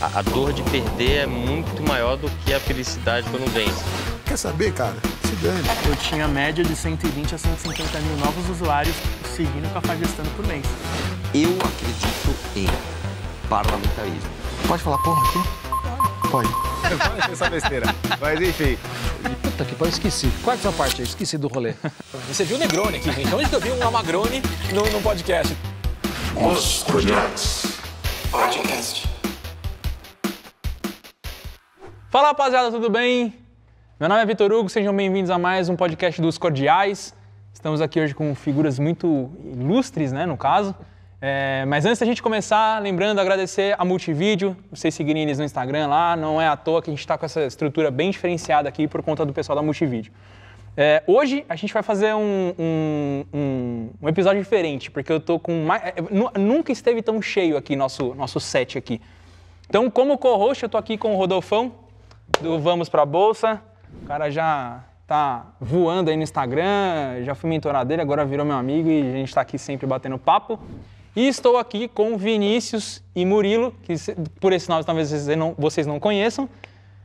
a, a dor de perder é muito maior do que a felicidade quando vence. Quer saber, cara? Se dane. Eu tinha média de 120 a 150 mil novos usuários seguindo o a por mês. Eu acredito em parlamentarismo. Pode falar porra aqui? Pode. Pode essa besteira. Mas enfim. Puta que pariu, esqueci. Qual é essa parte aí? Esqueci do rolê. Você viu o Negroni aqui, gente. Onde que eu vi um Amagrone no, no podcast? Os projetos. Podcast. Fala rapaziada, tudo bem? Meu nome é Vitor Hugo, sejam bem-vindos a mais um podcast dos Cordiais. Estamos aqui hoje com figuras muito ilustres, né, no caso. É, mas antes da gente começar, lembrando, agradecer a Multivídeo, vocês seguirem eles no Instagram lá, não é à toa que a gente está com essa estrutura bem diferenciada aqui por conta do pessoal da Multivídeo. É, hoje a gente vai fazer um, um, um, um, episódio diferente, porque eu tô com mais, é, nunca esteve tão cheio aqui nosso nosso set aqui. Então, como co-host, eu tô aqui com o Rodolfão, do Vamos para a Bolsa. O cara já tá voando aí no Instagram, já fui mentorado dele, agora virou meu amigo e a gente está aqui sempre batendo papo. E estou aqui com Vinícius e Murilo, que por esse nome talvez vocês não, conheçam.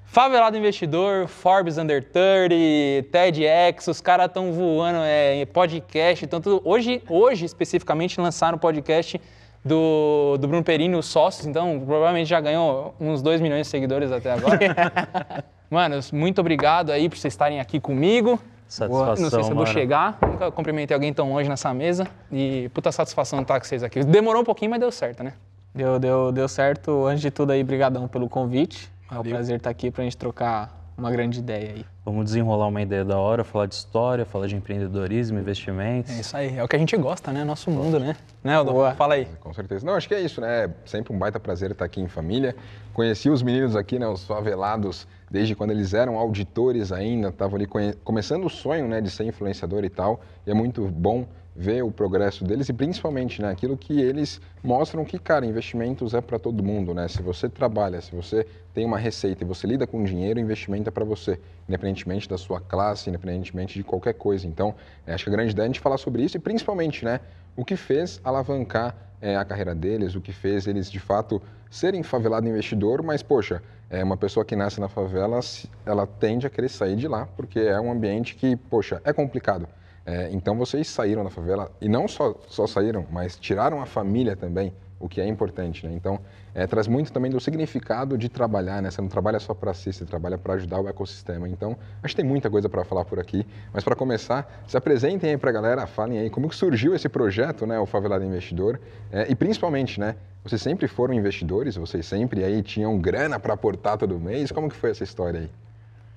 Favelado Investidor, Forbes Under 30, TEDx, os caras estão voando, é, podcast, tanto hoje, hoje especificamente lançaram podcast do, do Bruno Perini, os sócios, então provavelmente já ganhou uns 2 milhões de seguidores até agora. mano, muito obrigado aí por vocês estarem aqui comigo. Satisfação, Não sei se eu vou chegar, nunca cumprimentei alguém tão longe nessa mesa e puta satisfação estar com vocês aqui. Demorou um pouquinho, mas deu certo, né? Deu, deu, deu certo. Antes de tudo aí, brigadão pelo convite. Valeu. É um prazer estar aqui pra gente trocar uma grande ideia aí. Vamos desenrolar uma ideia da hora, falar de história, falar de empreendedorismo, investimentos. É isso aí, é o que a gente gosta, né? Nosso mundo, né? Né, Aldo? Boa. Fala aí. É, com certeza. Não, acho que é isso, né? É sempre um baita prazer estar aqui em família. Conheci os meninos aqui, né? Os favelados, desde quando eles eram auditores ainda, estavam ali começando o sonho, né? De ser influenciador e tal. E é muito bom ver o progresso deles e principalmente naquilo né, que eles mostram que, cara, investimentos é para todo mundo, né? Se você trabalha, se você tem uma receita e você lida com dinheiro, investimento é para você, independentemente da sua classe, independentemente de qualquer coisa. Então, é, acho que a é grande ideia é a gente falar sobre isso e principalmente, né, o que fez alavancar é, a carreira deles, o que fez eles de fato serem favelado investidor, mas poxa, é uma pessoa que nasce na favela, ela tende a querer sair de lá, porque é um ambiente que, poxa, é complicado. É, então vocês saíram da favela e não só, só saíram, mas tiraram a família também, o que é importante, né? Então é, traz muito também do significado de trabalhar, né? Você não trabalha só para si, você trabalha para ajudar o ecossistema. Então acho que tem muita coisa para falar por aqui, mas para começar, se apresentem aí para a galera, falem aí como que surgiu esse projeto, né? O Favelado Investidor é, e principalmente, né? Vocês sempre foram investidores, vocês sempre aí tinham grana para aportar todo mês. Como que foi essa história aí?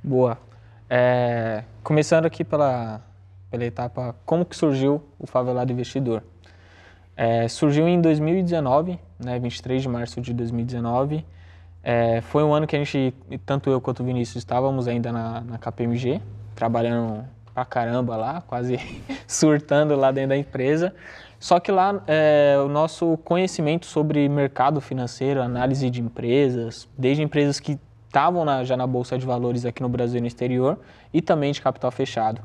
Boa. É, começando aqui pela pela etapa Como que surgiu o Favelado Investidor. É, surgiu em 2019, né, 23 de março de 2019. É, foi um ano que a gente, tanto eu quanto o Vinícius, estávamos ainda na, na KPMG, trabalhando pra caramba lá, quase surtando lá dentro da empresa. Só que lá é, o nosso conhecimento sobre mercado financeiro, análise de empresas, desde empresas que estavam já na Bolsa de Valores aqui no Brasil e no exterior, e também de capital fechado.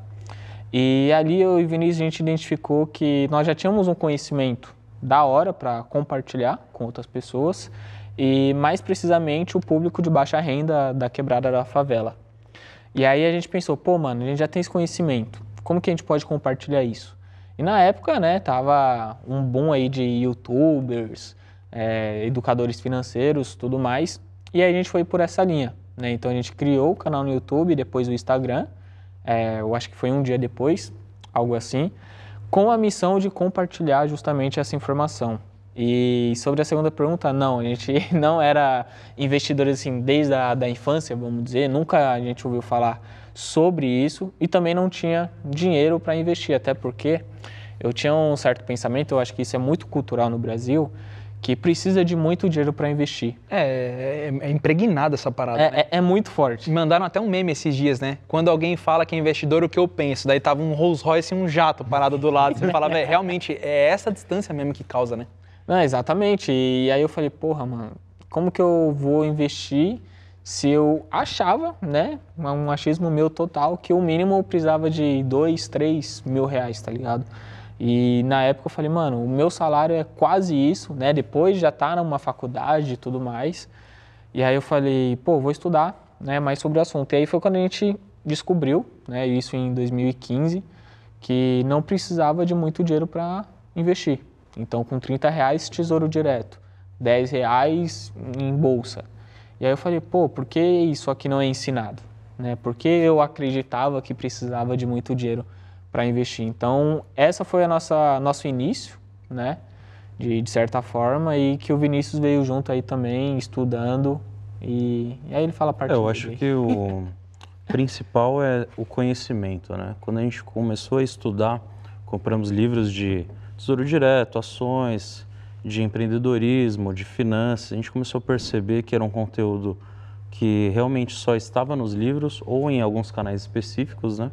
E ali eu e o Vinícius a gente identificou que nós já tínhamos um conhecimento da hora para compartilhar com outras pessoas e mais precisamente o público de baixa renda da quebrada da favela. E aí a gente pensou, pô, mano, a gente já tem esse conhecimento. Como que a gente pode compartilhar isso? E na época, né, tava um boom aí de youtubers, é, educadores financeiros, tudo mais. E aí a gente foi por essa linha, né? Então a gente criou o canal no YouTube, depois o Instagram é, eu acho que foi um dia depois, algo assim, com a missão de compartilhar justamente essa informação. E sobre a segunda pergunta, não, a gente não era investidores assim desde a da infância, vamos dizer, nunca a gente ouviu falar sobre isso e também não tinha dinheiro para investir, até porque eu tinha um certo pensamento, eu acho que isso é muito cultural no Brasil, que precisa de muito dinheiro para investir. É, é, é impregnada essa parada. É, né? é, é, muito forte. Mandaram até um meme esses dias, né? Quando alguém fala que é investidor, o que eu penso? Daí tava um Rolls Royce e um jato parado do lado. Você falava, é, realmente, é essa distância mesmo que causa, né? Não, exatamente. E aí eu falei, porra, mano, como que eu vou investir se eu achava, né? Um achismo meu total, que o mínimo eu precisava de dois, três mil reais, tá ligado? E na época eu falei, mano, o meu salário é quase isso, né? Depois já tá numa faculdade e tudo mais. E aí eu falei, pô, vou estudar, né, mais sobre o assunto. E aí foi quando a gente descobriu, né, isso em 2015, que não precisava de muito dinheiro para investir. Então, com 30 reais, tesouro direto, 10 reais em bolsa. E aí eu falei, pô, por que isso aqui não é ensinado? Né? Por que eu acreditava que precisava de muito dinheiro? para investir. Então, essa foi a nossa nosso início, né? De, de certa forma, e que o Vinícius veio junto aí também, estudando, e, e aí ele fala a parte é, Eu acho que o principal é o conhecimento, né? Quando a gente começou a estudar, compramos livros de tesouro direto, ações, de empreendedorismo, de finanças, a gente começou a perceber que era um conteúdo que realmente só estava nos livros ou em alguns canais específicos, né?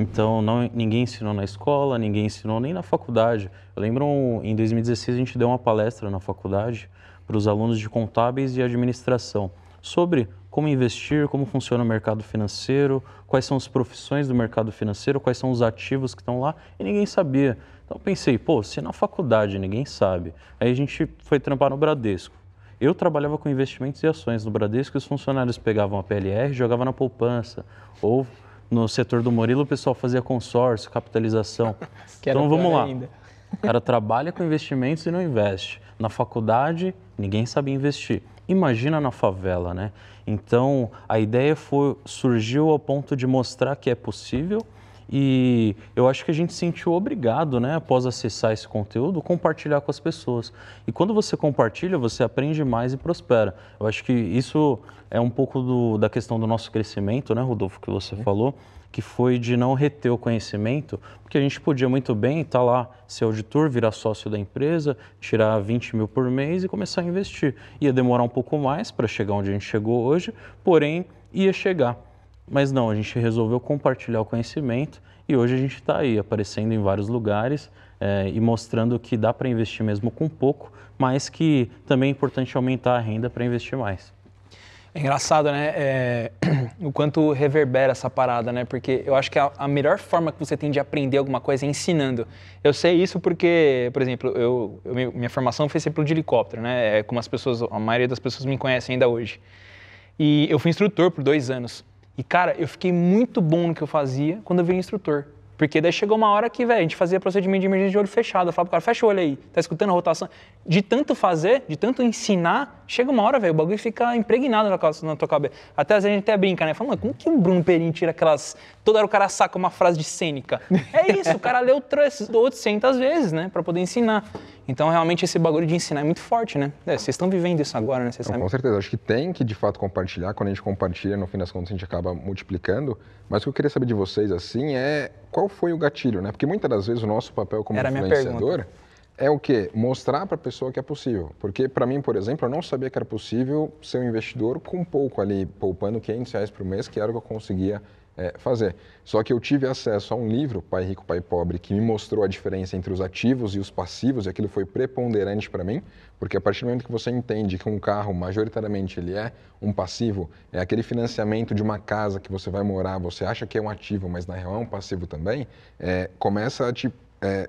Então, não, ninguém ensinou na escola, ninguém ensinou nem na faculdade. Eu lembro, em 2016, a gente deu uma palestra na faculdade para os alunos de contábeis e administração sobre como investir, como funciona o mercado financeiro, quais são as profissões do mercado financeiro, quais são os ativos que estão lá, e ninguém sabia. Então, pensei, pô, se na faculdade ninguém sabe, aí a gente foi trampar no Bradesco. Eu trabalhava com investimentos e ações no Bradesco os funcionários pegavam a PLR e jogavam na poupança, ou no setor do Murilo, o pessoal fazia consórcio, capitalização. então vamos lá. Ainda. O cara trabalha com investimentos e não investe. Na faculdade, ninguém sabia investir. Imagina na favela, né? Então, a ideia foi, surgiu ao ponto de mostrar que é possível e eu acho que a gente se sentiu obrigado, né, após acessar esse conteúdo, compartilhar com as pessoas. E quando você compartilha, você aprende mais e prospera. Eu acho que isso é um pouco do, da questão do nosso crescimento, né, Rodolfo, que você é. falou, que foi de não reter o conhecimento, porque a gente podia muito bem estar tá lá, ser auditor, virar sócio da empresa, tirar 20 mil por mês e começar a investir. Ia demorar um pouco mais para chegar onde a gente chegou hoje, porém ia chegar. Mas não, a gente resolveu compartilhar o conhecimento e hoje a gente está aí aparecendo em vários lugares é, e mostrando que dá para investir mesmo com pouco, mas que também é importante aumentar a renda para investir mais. É engraçado, né? É... o quanto reverbera essa parada, né? Porque eu acho que a, a, melhor forma que você tem de aprender alguma coisa é ensinando. Eu sei isso porque, por exemplo, eu, eu minha formação foi ser de helicóptero, né? É como as pessoas, a maioria das pessoas me conhecem ainda hoje. E eu fui instrutor por dois anos. E, cara, eu fiquei muito bom no que eu fazia quando eu vi o instrutor. Porque daí chegou uma hora que, velho, a gente fazia procedimento de emergência de olho fechado. Eu falava pro cara, fecha o olho aí, tá escutando a rotação? De tanto fazer, de tanto ensinar, chega uma hora, velho, o bagulho fica impregnado na, na tua cabeça. Até às vezes a gente até brinca, né? Fala, mano, como que o Bruno Perini tira aquelas. Toda hora o cara saca uma frase de cênica? É isso, o cara leu 800 vezes, né? Pra poder ensinar. Então, realmente, esse bagulho de ensinar é muito forte, né? É, vocês estão vivendo isso agora, né? então, Com certeza, acho que tem que de fato compartilhar. Quando a gente compartilha, no fim das contas, a gente acaba multiplicando. Mas o que eu queria saber de vocês, assim, é qual foi o gatilho, né? Porque muitas das vezes o nosso papel como Era influenciador é o que mostrar para a pessoa que é possível. Porque para mim, por exemplo, eu não sabia que era possível ser um investidor com pouco ali, poupando 500 reais por mês, que era o que eu conseguia é, fazer. Só que eu tive acesso a um livro, Pai Rico, Pai Pobre, que me mostrou a diferença entre os ativos e os passivos, e aquilo foi preponderante para mim, porque a partir do momento que você entende que um carro, majoritariamente, ele é um passivo, é aquele financiamento de uma casa que você vai morar, você acha que é um ativo, mas na real é um passivo também, é, começa a te é,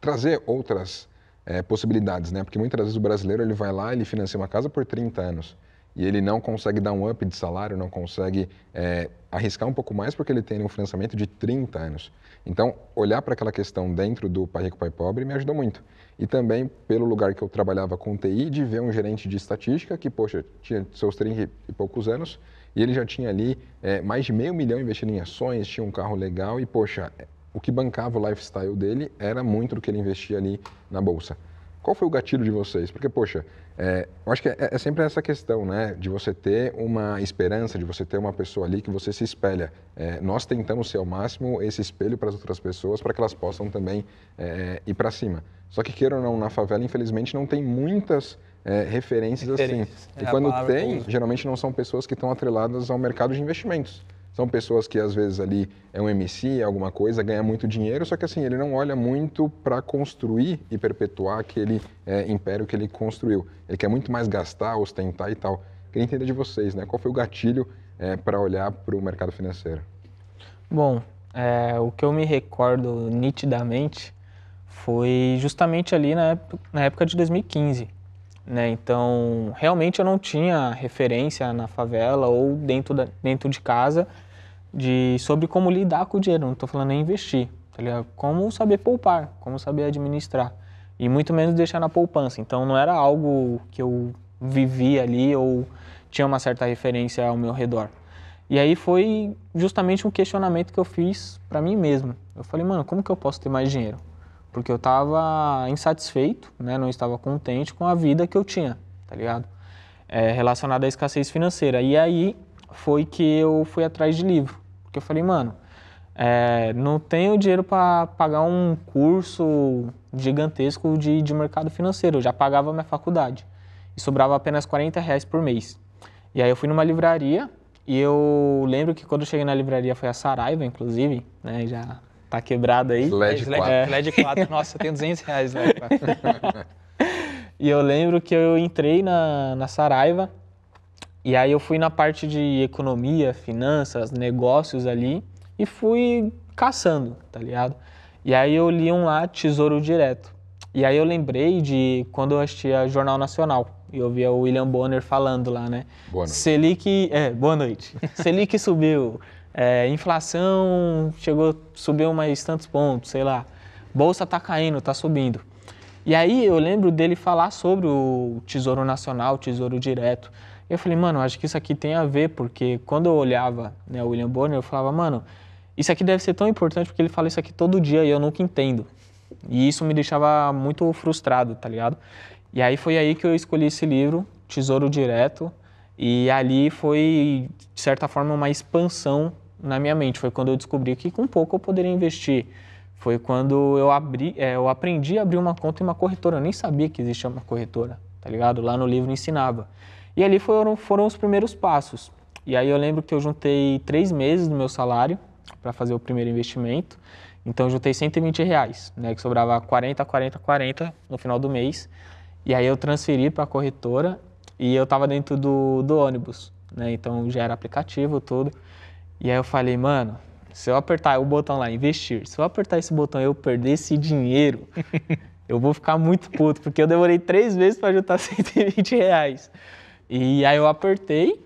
trazer outras é, possibilidades, né? Porque muitas vezes o brasileiro ele vai lá, ele financia uma casa por 30 anos e ele não consegue dar um up de salário, não consegue é, arriscar um pouco mais porque ele tem um financiamento de 30 anos. Então, olhar para aquela questão dentro do Pai Rico, Pai Pobre me ajudou muito. E também, pelo lugar que eu trabalhava com TI, de ver um gerente de estatística que, poxa, tinha seus 30 e poucos anos e ele já tinha ali é, mais de meio milhão investido em ações, tinha um carro legal e, poxa, o que bancava o lifestyle dele era muito do que ele investia ali na bolsa. Qual foi o gatilho de vocês? Porque, poxa, é, eu acho que é, é, é, sempre essa questão, né? De você ter uma esperança, de você ter uma pessoa ali que você se espelha. É, nós tentamos ser ao máximo esse espelho para as outras pessoas, para que elas possam também é, ir para cima. Só que, queiram ou não, na favela, infelizmente, não tem muitas é, referências, assim. referências, assim. É e quando tem, geralmente não são pessoas que estão atreladas ao mercado de investimentos. São pessoas que às vezes ali é um MC, é alguma coisa, ganha muito dinheiro, só que assim, ele não olha muito para construir e perpetuar aquele é, império que ele construiu. Ele quer muito mais gastar, ostentar e tal. Queria entender de vocês, né? Qual foi o gatilho é, para olhar para o mercado financeiro? Bom, é, o que eu me recordo nitidamente foi justamente ali na, na época de 2015. Né? Então, realmente eu não tinha referência na favela ou dentro, da, dentro de casa de sobre como lidar com o dinheiro. Não estou falando nem investir, tá ligado? Como saber poupar, como saber administrar e muito menos deixar na poupança. Então, não era algo que eu vivia ali ou tinha uma certa referência ao meu redor. E aí foi justamente um questionamento que eu fiz para mim mesmo. Eu falei, mano, como que eu posso ter mais dinheiro? porque eu estava insatisfeito, né? Não estava contente com a vida que eu tinha, tá ligado? É, relacionada à escassez financeira. E aí foi que eu fui atrás de livro, porque eu falei, mano, é, não tenho dinheiro para pagar um curso gigantesco de, de mercado financeiro, eu já pagava minha faculdade e sobrava apenas 40 reais por mês. E aí eu fui numa livraria e eu lembro que quando eu cheguei na livraria foi a Saraiva, inclusive, né? Já tá quebrado aí. LED 4. LED 4. Nossa, tem 200 reais LED 4. e eu lembro que eu entrei na, na Saraiva e aí eu fui na parte de economia, finanças, negócios ali e fui caçando, tá ligado? E aí eu li um lá, Tesouro Direto. E aí eu lembrei de quando eu assistia Jornal Nacional e eu via o William Bonner falando lá, né? Boa noite. Selic... É, boa noite. Selic subiu, é, inflação chegou, subiu mais tantos pontos, sei lá. Bolsa está caindo, está subindo. E aí eu lembro dele falar sobre o Tesouro Nacional, o Tesouro Direto. E eu falei, mano, acho que isso aqui tem a ver, porque quando eu olhava né, o William Bonner, eu falava, mano, isso aqui deve ser tão importante porque ele fala isso aqui todo dia e eu nunca entendo. E isso me deixava muito frustrado, tá ligado? E aí foi aí que eu escolhi esse livro, Tesouro Direto, e ali foi, de certa forma, uma expansão na minha mente. Foi quando eu descobri que com pouco eu poderia investir. Foi quando eu abri, é, eu aprendi a abrir uma conta em uma corretora. Eu nem sabia que existia uma corretora, tá ligado? Lá no livro ensinava. E ali foram, foram os primeiros passos. E aí eu lembro que eu juntei três meses do meu salário para fazer o primeiro investimento. Então eu juntei 120 reais, né? Que sobrava 40, 40, 40 no final do mês. E aí eu transferi para a corretora e eu estava dentro do, do ônibus, né? Então já era aplicativo, tudo. E aí eu falei, mano, se eu apertar o botão lá, investir, se eu apertar esse botão e eu perder esse dinheiro, eu vou ficar muito puto, porque eu demorei três vezes para juntar 120 reais. E aí eu apertei,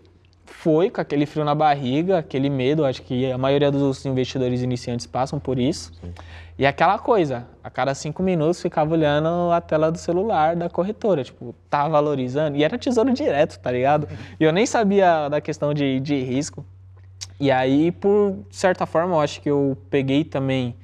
foi com aquele frio na barriga, aquele medo, acho que a maioria dos investidores iniciantes passam por isso. Sim. E aquela coisa, a cada cinco minutos ficava olhando a tela do celular da corretora, tipo, tá valorizando. E era tesouro direto, tá ligado? E eu nem sabia da questão de, de risco. E aí, por certa forma, eu acho que eu peguei também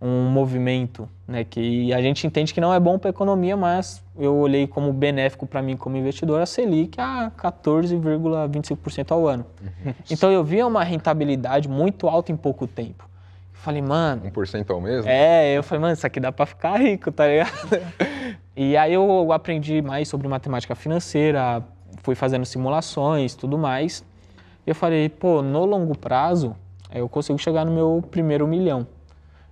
um movimento, né, que a gente entende que não é bom para a economia, mas eu olhei como benéfico para mim como investidor a Selic a 14,25% ao ano. Uhum. Então eu via uma rentabilidade muito alta em pouco tempo. Eu falei, mano, 1% ao mesmo? É, eu falei, mano, isso aqui dá para ficar rico, tá ligado? e aí eu aprendi mais sobre matemática financeira, fui fazendo simulações, tudo mais eu falei, pô, no longo prazo eh, eu consigo chegar no meu primeiro milhão.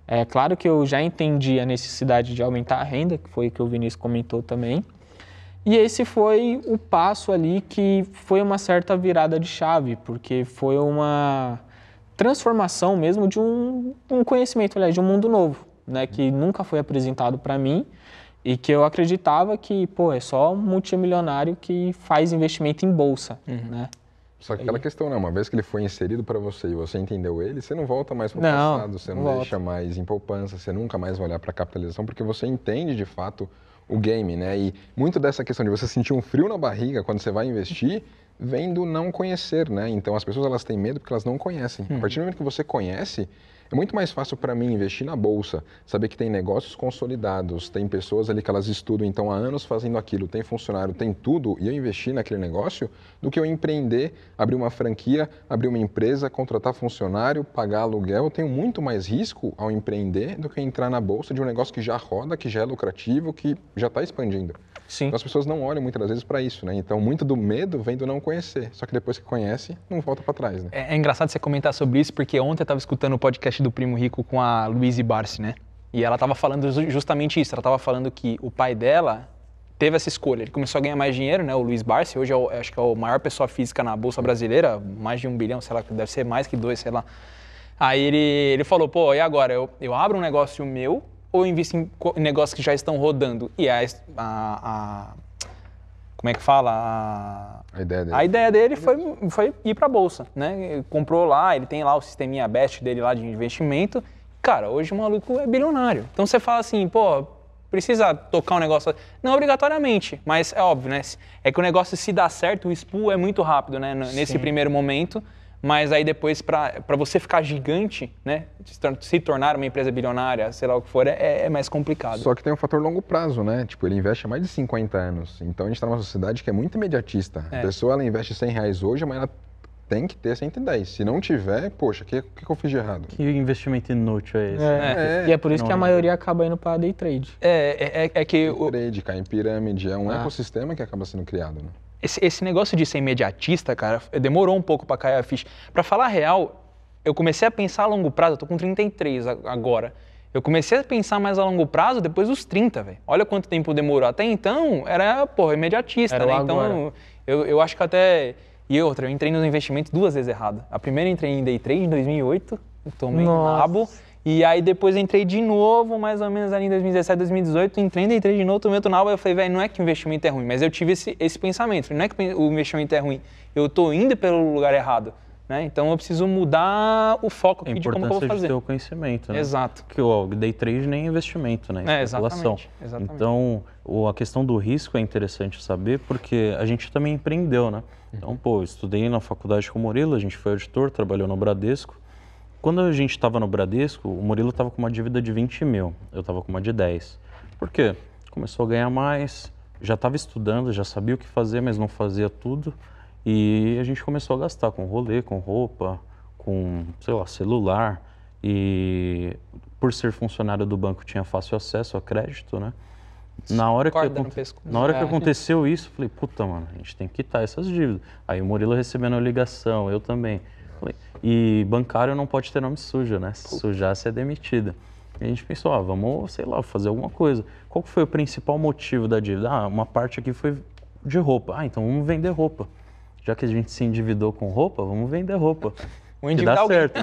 É claro que eu já entendi a necessidade de aumentar a renda, que foi o que o Vinícius comentou também. E esse foi o passo ali que foi uma certa virada de chave, porque foi uma transformação mesmo de um, um conhecimento, aliás, de um mundo novo, né, que nunca foi apresentado para mim e que eu acreditava que, pô, é só multimilionário que faz investimento em bolsa, uhum. né? Só que aquela questão, né? Uma vez que ele foi inserido para você e você entendeu ele, você não volta mais para o passado, você não, não deixa mais em poupança, você nunca mais vai olhar para a capitalização, porque você entende de fato o game, né? E muito dessa questão de você sentir um frio na barriga quando você vai investir vem do não conhecer, né? Então as pessoas elas têm medo porque elas não conhecem. Uhum. A partir do momento que você conhece, é muito mais fácil para mim investir na bolsa, saber que tem negócios consolidados, tem pessoas ali que elas estudam, então há anos fazendo aquilo, tem funcionário, tem tudo, e eu investir naquele negócio, do que eu empreender, abrir uma franquia, abrir uma empresa, contratar funcionário, pagar aluguel. Eu tenho muito mais risco ao empreender do que entrar na bolsa de um negócio que já roda, que já é lucrativo, que já está expandindo. Sim. Então, as pessoas não olham muitas vezes para isso, né? Então, muito do medo vem do não conhecer. Só que depois que conhece, não volta para trás, né? É, é engraçado você comentar sobre isso, porque ontem eu estava escutando o podcast do Primo Rico com a Louise Barsi, né? E ela estava falando justamente isso. Ela estava falando que o pai dela teve essa escolha. Ele começou a ganhar mais dinheiro, né? O Luiz Barsi, hoje é o, acho que é o maior pessoa física na Bolsa Brasileira, mais de um bilhão, sei lá, deve ser mais que dois, sei lá. Aí ele, ele falou, pô, e agora? Eu, eu abro um negócio meu ou eu invisto em negócios que já estão rodando? E a, a, como é que fala? A, a, ideia, dele. a ideia dele foi, foi ir para a Bolsa, né? Ele comprou lá, ele tem lá o sisteminha best dele lá de investimento. Cara, hoje o maluco é bilionário. Então você fala assim, pô, precisa tocar um negócio. Não obrigatoriamente, mas é óbvio, né? É que o negócio se dá certo, o spool é muito rápido, né? Nesse Sim. primeiro momento mas aí depois para você ficar gigante, né, se tornar uma empresa bilionária, sei lá o que for, é, é, mais complicado. Só que tem um fator longo prazo, né? Tipo, ele investe há mais de 50 anos. Então a gente está numa sociedade que é muito imediatista. É. A pessoa ela investe 100 reais hoje, mas ela tem que ter 110. Se não tiver, poxa, o que, que, eu fiz de errado? Que investimento inútil é esse? É, é. é. E é por isso não, que a maioria acaba indo para day trade. É, é, é, é, que... Day o... trade, cai em pirâmide, é um ah. ecossistema que acaba sendo criado, né? esse, esse negócio de ser imediatista, cara, demorou um pouco para cair a ficha. Para falar a real, eu comecei a pensar a longo prazo, eu tô com 33 agora. Eu comecei a pensar mais a longo prazo depois dos 30, velho. Olha quanto tempo demorou. Até então, era, porra, imediatista, era né? Então, eu, eu acho que até. E outra, eu entrei nos investimentos duas vezes errado. A primeira entrei em Day Trade em 2008, tomei Nossa. nabo. E aí depois entrei de novo, mais ou menos ali em 2017, 2018, entrei, entrei de novo, tomei outro na eu falei, velho, não é que o investimento é ruim, mas eu tive esse, esse pensamento, não é que o investimento é ruim, eu estou indo pelo lugar errado. Né? Então eu preciso mudar o foco aqui de como eu vou fazer. De o conhecimento, né? Exato. Porque o day trade nem é investimento, né? É, exatamente, exatamente. Então o, a questão do risco é interessante saber porque a gente também empreendeu, né? Então, uhum. pô, estudei na faculdade com o Murilo, a gente foi auditor, trabalhou no Bradesco, quando a gente estava no Bradesco, o Murilo estava com uma dívida de 20 mil, eu estava com uma de 10. Por quê? Começou a ganhar mais, já estava estudando, já sabia o que fazer, mas não fazia tudo. E a gente começou a gastar com rolê, com roupa, com, sei lá, celular. E por ser funcionário do banco, tinha fácil acesso a crédito, né? Na hora, que, aconte... na hora que é. aconteceu isso, falei, puta, mano, a gente tem que quitar essas dívidas. Aí o Murilo recebendo a ligação, eu também. E bancário não pode ter nome sujo, né? Se sujar, você é demitido. E a gente pensou, ah, vamos, sei lá, fazer alguma coisa. Qual foi o principal motivo da dívida? Ah, uma parte aqui foi de roupa. Ah, então vamos vender roupa. Já que a gente se endividou com roupa, vamos vender roupa. O endividar dá certo.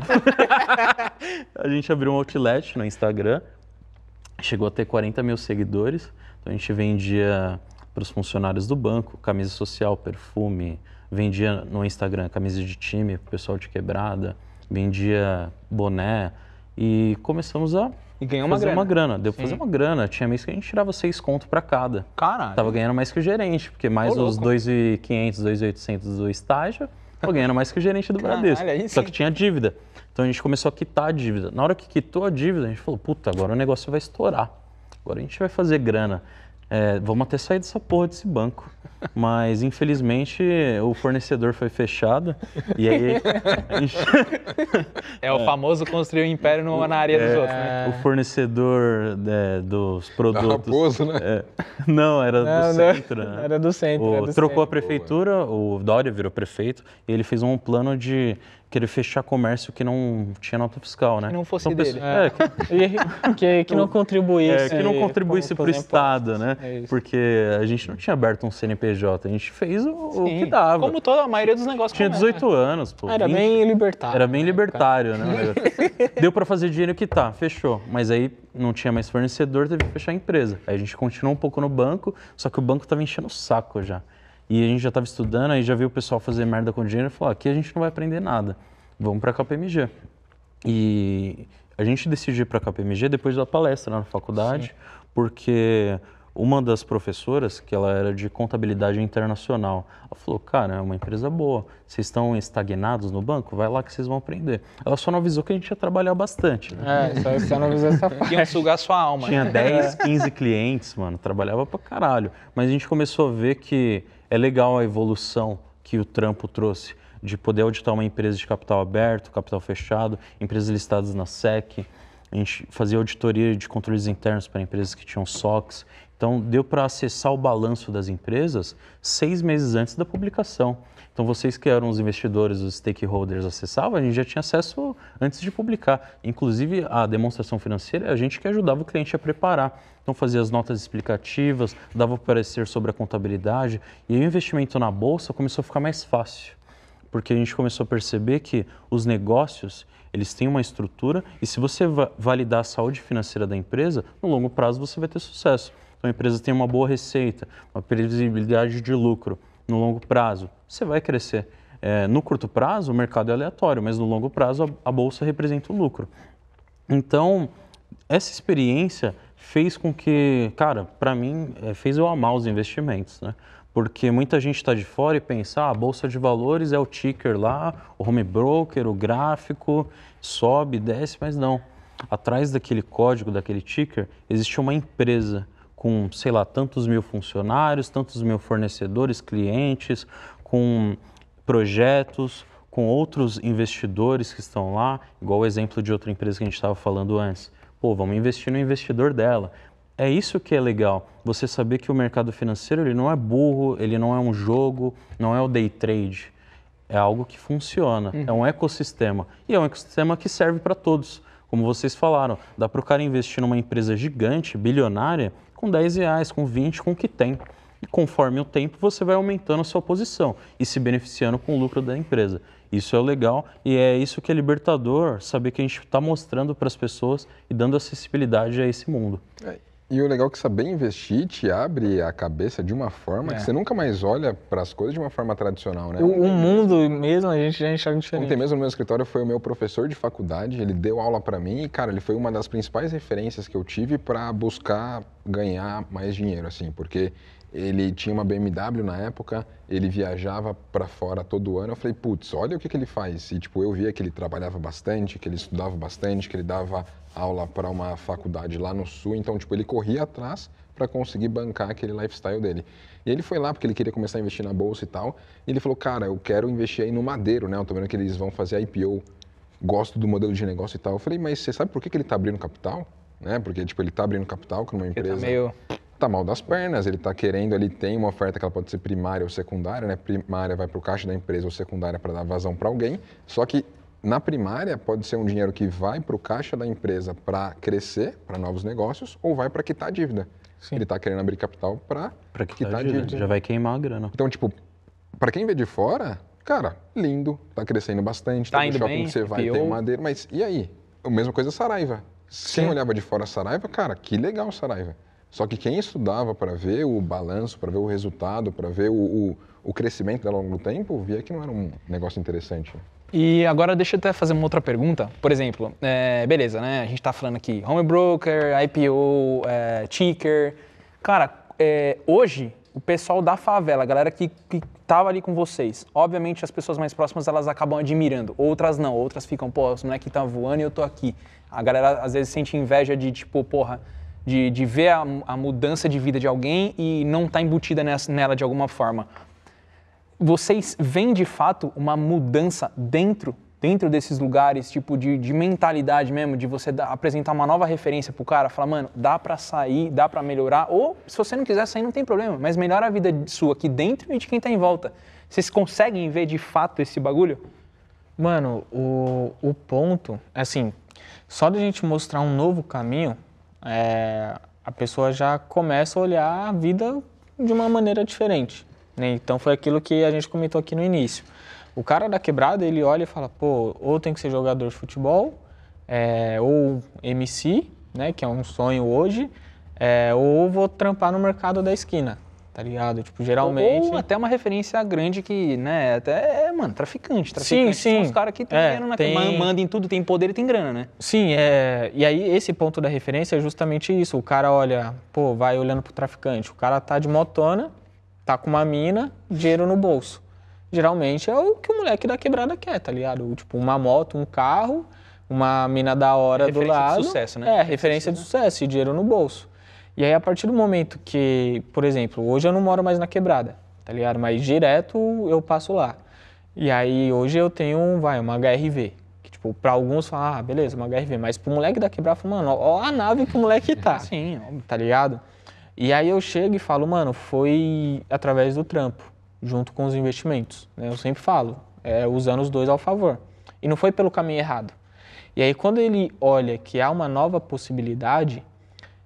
a gente abriu um outlet no Instagram, chegou a ter 40 mil seguidores. Então a gente vendia para os funcionários do banco, camisa social, perfume, vendia no Instagram camisa de time pro pessoal de quebrada, vendia boné e começamos a e ganhou uma grana. uma grana. Deu pra fazer uma grana. Tinha mês que a gente tirava seis conto pra cada. cara, Tava ganhando mais que o gerente, porque mais Ô, os 2.500, 2.800 do estágio, tava ganhando mais que o gerente do Caralho, Bradesco. Só que tinha dívida. Então a gente começou a quitar a dívida. Na hora que quitou a dívida, a gente falou, puta, agora o negócio vai estourar. Agora a gente vai fazer grana. É, vamos até sair dessa porra desse banco. Mas infelizmente o fornecedor foi fechado e aí. é o famoso construir o um império no, na área é, dos outros, né? O fornecedor é, dos produtos. Raposo, né? É, não, era não, do não, centro. Né? Era do centro. O, era do trocou centro. a prefeitura, Boa. o Dória virou prefeito e ele fez um plano de querer fechar comércio que não tinha nota fiscal, né? Que não fosse então, dele. É, que, que, que, não é, contribuísse. É, que não contribuísse para o Estado, né? É Porque a gente não tinha aberto um CNP CNPJ. A gente fez o, o que dava. Como toda a maioria dos negócios. Tinha 18 né? anos, pô. Era 20. bem libertário. Era né, bem libertário, né? Deu para fazer dinheiro que tá, fechou. Mas aí não tinha mais fornecedor, teve que fechar a empresa. Aí a gente continuou um pouco no banco, só que o banco tava enchendo o saco já. E a gente já tava estudando, aí já viu o pessoal fazer merda com dinheiro e falou: aqui a gente não vai aprender nada. Vamos para KPMG. E a gente decidiu ir para KPMG depois da palestra né, na faculdade, Sim. porque uma das professoras, que ela era de contabilidade internacional, ela falou, cara, é uma empresa boa, vocês estão estagnados no banco, vai lá que vocês vão aprender. Ela só não avisou que a gente ia trabalhar bastante. Né? É, só, só não avisou essa parte. Iam sugar sua alma. Tinha 10, 15 clientes, mano, trabalhava pra caralho. Mas a gente começou a ver que é legal a evolução que o trampo trouxe de poder auditar uma empresa de capital aberto, capital fechado, empresas listadas na SEC, a gente fazia auditoria de controles internos para empresas que tinham SOX. Então, deu para acessar o balanço das empresas seis meses antes da publicação. Então, vocês que eram os investidores, os stakeholders, acessavam, a gente já tinha acesso antes de publicar. Inclusive, a demonstração financeira é a gente que ajudava o cliente a preparar. Então, fazia as notas explicativas, dava parecer sobre a contabilidade. E aí, o investimento na bolsa começou a ficar mais fácil, porque a gente começou a perceber que os negócios eles têm uma estrutura e se você validar a saúde financeira da empresa, no longo prazo você vai ter sucesso. Então a empresa tem uma boa receita, uma previsibilidade de lucro no longo prazo, você vai crescer. É, no curto prazo, o mercado é aleatório, mas no longo prazo, a, a bolsa representa o lucro. Então, essa experiência fez com que, cara, para mim, é, fez eu amar os investimentos, né? Porque muita gente está de fora e pensa, ah, a bolsa de valores é o ticker lá, o home broker, o gráfico, sobe, desce, mas não. Atrás daquele código, daquele ticker, existe uma empresa com, sei lá, tantos mil funcionários, tantos mil fornecedores, clientes, com projetos, com outros investidores que estão lá, igual o exemplo de outra empresa que a gente estava falando antes. Pô, vamos investir no investidor dela. É isso que é legal, você saber que o mercado financeiro ele não é burro, ele não é um jogo, não é o day trade. É algo que funciona, uhum. é um ecossistema. E é um ecossistema que serve para todos. Como vocês falaram, dá para o cara investir numa empresa gigante, bilionária, com 10 reais, com 20, com o que tem. E conforme o tempo, você vai aumentando a sua posição e se beneficiando com o lucro da empresa. Isso é legal e é isso que é libertador, saber que a gente está mostrando para as pessoas e dando acessibilidade a esse mundo. É. E o legal é que saber investir te abre a cabeça de uma forma é. que você nunca mais olha para as coisas de uma forma tradicional, né? O, o, mundo mesmo a gente já enxerga diferente. Ontem mesmo no meu escritório foi o meu professor de faculdade, ele deu aula para mim e, cara, ele foi uma das principais referências que eu tive para buscar ganhar mais dinheiro, assim, porque ele tinha uma BMW na época, ele viajava para fora todo ano. Eu falei, putz, olha o que, que ele faz. E tipo, eu via que ele trabalhava bastante, que ele estudava bastante, que ele dava aula para uma faculdade lá no sul. Então, tipo, ele corria atrás para conseguir bancar aquele lifestyle dele. E ele foi lá porque ele queria começar a investir na bolsa e tal. E ele falou, cara, eu quero investir aí no Madeiro, né? Eu tô vendo que eles vão fazer IPO. Gosto do modelo de negócio e tal. Eu falei, mas você sabe por que, que ele tá abrindo capital? Né? Porque, tipo, ele tá abrindo capital com uma tá empresa... Ele tá meio tá mal das pernas, ele tá querendo, ele tem uma oferta que ela pode ser primária ou secundária, né? Primária vai para o caixa da empresa ou secundária para dar vazão para alguém. Só que na primária pode ser um dinheiro que vai para o caixa da empresa para crescer, para novos negócios, ou vai para quitar a dívida. Sim. Ele está querendo abrir capital para quitar, quitar a dívida. dívida. Já vai queimar a grana. Então, tipo, para quem vê de fora, cara, lindo, tá crescendo bastante, tá indo shopping bem, que você vai pior. tem madeira, mas e aí? A mesma coisa Saraiva. Sim. Quem olhava de fora Saraiva, cara, que legal Saraiva. Só que quem estudava para ver o balanço, para ver o resultado, para ver o, o, o crescimento ao longo do tempo, via que não era um negócio interessante. E agora deixa eu até fazer uma outra pergunta. Por exemplo, é, beleza, né? A gente está falando aqui home broker, IPO, é, ticker. Cara, é, hoje o pessoal da favela, a galera que, que tava ali com vocês, obviamente as pessoas mais próximas elas acabam admirando, outras não, outras ficam, pô, os moleques estão tá voando e eu tô aqui. A galera às vezes sente inveja de tipo, porra, de, de ver a, a mudança de vida de alguém e não estar tá embutida nessa, nela de alguma forma. Vocês veem de fato uma mudança dentro dentro desses lugares, tipo de, de mentalidade mesmo, de você dar, apresentar uma nova referência pro cara, falar, mano, dá para sair, dá para melhorar, ou se você não quiser sair, não tem problema, mas melhora a vida sua aqui dentro e de quem está em volta. Vocês conseguem ver de fato esse bagulho? Mano, o, o ponto, é assim, só da gente mostrar um novo caminho, é, a pessoa já começa a olhar a vida de uma maneira diferente. Né? Então foi aquilo que a gente comentou aqui no início. O cara da quebrada, ele olha e fala, pô, ou tem que ser jogador de futebol, é, ou MC, né, que é um sonho hoje, é, ou vou trampar no mercado da esquina tá ligado? Tipo, geralmente. Ou, ou até uma referência grande que, né, até é, mano, traficante. traficante sim, sim. São os caras que tem é, na né, tem... que mandam em tudo, tem poder e tem grana, né? Sim, é. E aí esse ponto da referência é justamente isso. O cara olha, pô, vai olhando pro traficante. O cara tá de motona, tá com uma mina, dinheiro no bolso. Geralmente é o que o moleque da quebrada quer, tá ligado? Tipo, uma moto, um carro, uma mina da hora é do lado. Referência de sucesso, né? É, referência de sucesso, de sucesso e dinheiro no bolso. E aí, a partir do momento que, por exemplo, hoje eu não moro mais na quebrada, tá ligado? Mas direto eu passo lá. E aí, hoje eu tenho, vai, uma HRV. Que, tipo, pra alguns falam, ah, beleza, uma HRV. Mas pro moleque da quebrada, fala, mano, ó a nave que o moleque tá. Sim, óbvio. Tá ligado? E aí eu chego e falo, mano, foi através do trampo, junto com os investimentos. Né? Eu sempre falo, é, usando os dois ao favor. E não foi pelo caminho errado. E aí, quando ele olha que há uma nova possibilidade,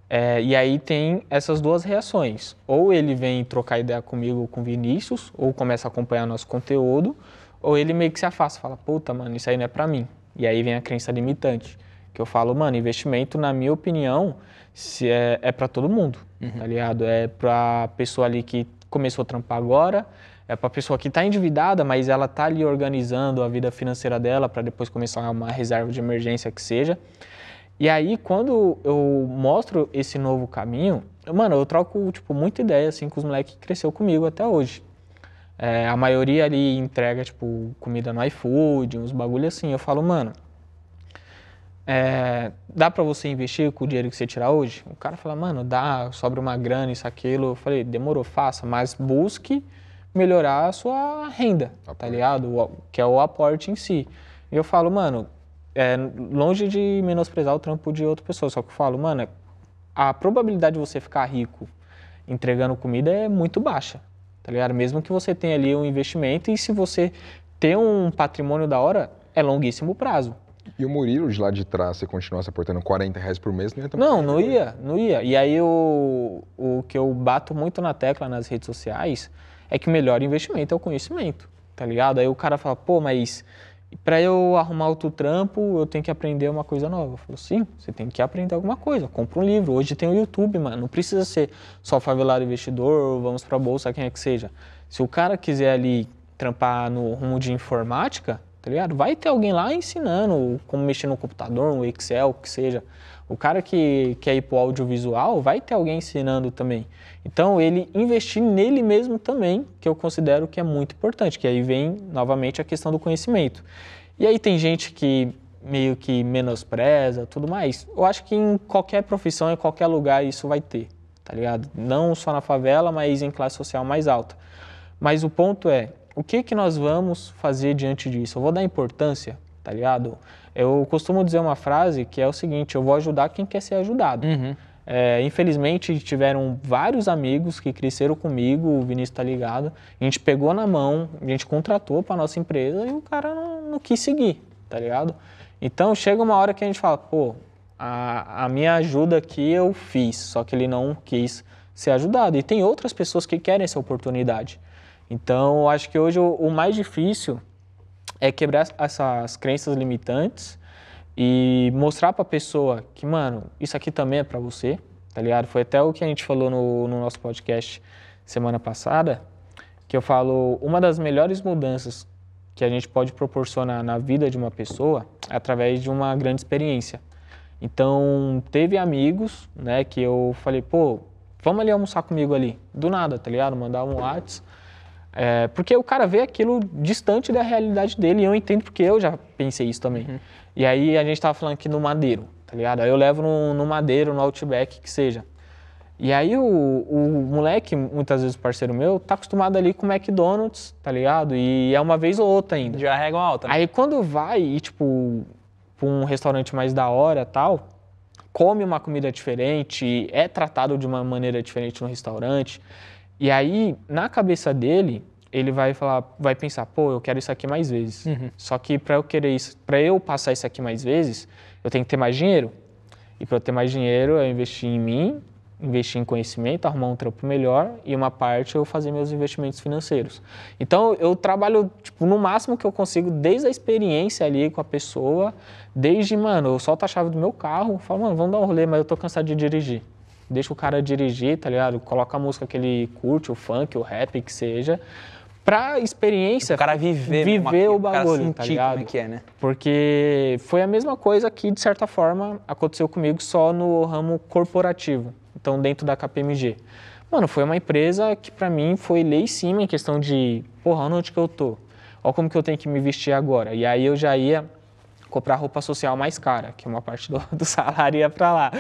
é, e aí tem essas duas reações. Ou ele vem trocar ideia comigo ou com Vinícius, ou começa a acompanhar nosso conteúdo, ou ele meio que se afasta, fala, puta, mano, isso aí não é pra mim. E aí vem a crença limitante, que eu falo, mano, investimento, na minha opinião, se é, é para todo mundo, uhum. tá ligado? É pra pessoa ali que começou a trampar agora, é para pessoa que está endividada, mas ela está ali organizando a vida financeira dela para depois começar uma reserva de emergência que seja. E aí, quando eu mostro esse novo caminho, mano, eu troco, tipo, muita ideia, assim, com os moleques que cresceu comigo até hoje. É, a maioria ali entrega, tipo, comida no iFood, uns bagulho assim. Eu falo, mano, é, dá para você investir com o dinheiro que você tirar hoje? O cara fala, mano, dá, sobra uma grana, isso, aquilo. Eu falei, demorou, faça, mas busque melhorar a sua renda, aporte. tá ligado? O, que é o aporte em si. E eu falo, mano, é, longe de menosprezar o trampo de outra pessoa, só que eu falo, mano, a probabilidade de você ficar rico entregando comida é muito baixa, tá ligado? Mesmo que você tenha ali um investimento e se você ter um patrimônio da hora, é longuíssimo prazo. E o Murilo de lá de trás, se continuasse aportando 40 reais por mês, não ia Não, não ia, não ia. E aí o, o que eu bato muito na tecla nas redes sociais é que o melhor investimento é o conhecimento, tá ligado? Aí o cara fala, pô, mas para eu arrumar outro trampo, eu tenho que aprender uma coisa nova. Eu falo, sim, você tem que aprender alguma coisa. Compra um livro. Hoje tem o YouTube, mano. Não precisa ser só favelado investidor, vamos para bolsa, quem é que seja. Se o cara quiser ali trampar no rumo de informática, tá ligado? Vai ter alguém lá ensinando como mexer no computador, no Excel, o que seja. O cara que quer ir para o audiovisual vai ter alguém ensinando também. Então, ele investir nele mesmo também, que eu considero que é muito importante, que aí vem novamente a questão do conhecimento. E aí tem gente que meio que menospreza, tudo mais. Eu acho que em qualquer profissão, em qualquer lugar, isso vai ter, tá ligado? Não só na favela, mas em classe social mais alta. Mas o ponto é, o que que nós vamos fazer diante disso? Eu vou dar importância, tá ligado? Eu costumo dizer uma frase que é o seguinte: eu vou ajudar quem quer ser ajudado. Uhum. É, infelizmente, tiveram vários amigos que cresceram comigo, o Vinícius está ligado. A gente pegou na mão, a gente contratou para nossa empresa e o cara não, não, quis seguir, tá ligado? Então chega uma hora que a gente fala, pô, a, a minha ajuda aqui eu fiz, só que ele não quis ser ajudado. E tem outras pessoas que querem essa oportunidade. Então, acho que hoje o, o mais difícil é quebrar essas crenças limitantes e mostrar para a pessoa que, mano, isso aqui também é para você, tá ligado? Foi até o que a gente falou no, no nosso podcast semana passada, que eu falo, uma das melhores mudanças que a gente pode proporcionar na vida de uma pessoa é através de uma grande experiência. Então, teve amigos, né, que eu falei, pô, vamos ali almoçar comigo ali, do nada, tá ligado? Mandar um WhatsApp é, porque o cara vê aquilo distante da realidade dele e eu entendo porque eu já pensei isso também. Uhum. E aí a gente tava falando aqui no madeiro, tá ligado? Aí eu levo no, no madeiro, no outback, que seja. E aí o, o moleque, muitas vezes parceiro meu, tá acostumado ali com McDonald's, tá ligado? E é uma vez ou outra ainda. Já regam alta. Né? Aí quando vai e, tipo, pra um restaurante mais da hora tal, come uma comida diferente, é tratado de uma maneira diferente no restaurante. E aí, na cabeça dele, ele vai falar, vai pensar, pô, eu quero isso aqui mais vezes. Uhum. Só que para eu querer isso, para eu passar isso aqui mais vezes, eu tenho que ter mais dinheiro. E para eu ter mais dinheiro, eu investir em mim, investir em conhecimento, arrumar um trampo melhor e uma parte eu fazer meus investimentos financeiros. Então eu trabalho tipo, no máximo que eu consigo, desde a experiência ali com a pessoa, desde, mano, eu solto a chave do meu carro, falo, mano, vamos dar um rolê, mas eu tô cansado de dirigir deixa o cara dirigir, tá ligado? Coloca a música que ele curte, o funk, o rap, que seja, pra experiência. O cara viver, viver uma, o bagulho, o tá ligado? Como é que é, né? Porque foi a mesma coisa que, de certa forma, aconteceu comigo só no ramo corporativo, então dentro da KPMG. Mano, foi uma empresa que para mim foi lei em cima em questão de, porra, onde que eu tô? Olha como que eu tenho que me vestir agora. E aí eu já ia comprar roupa social mais cara, que uma parte do, do salário ia para lá.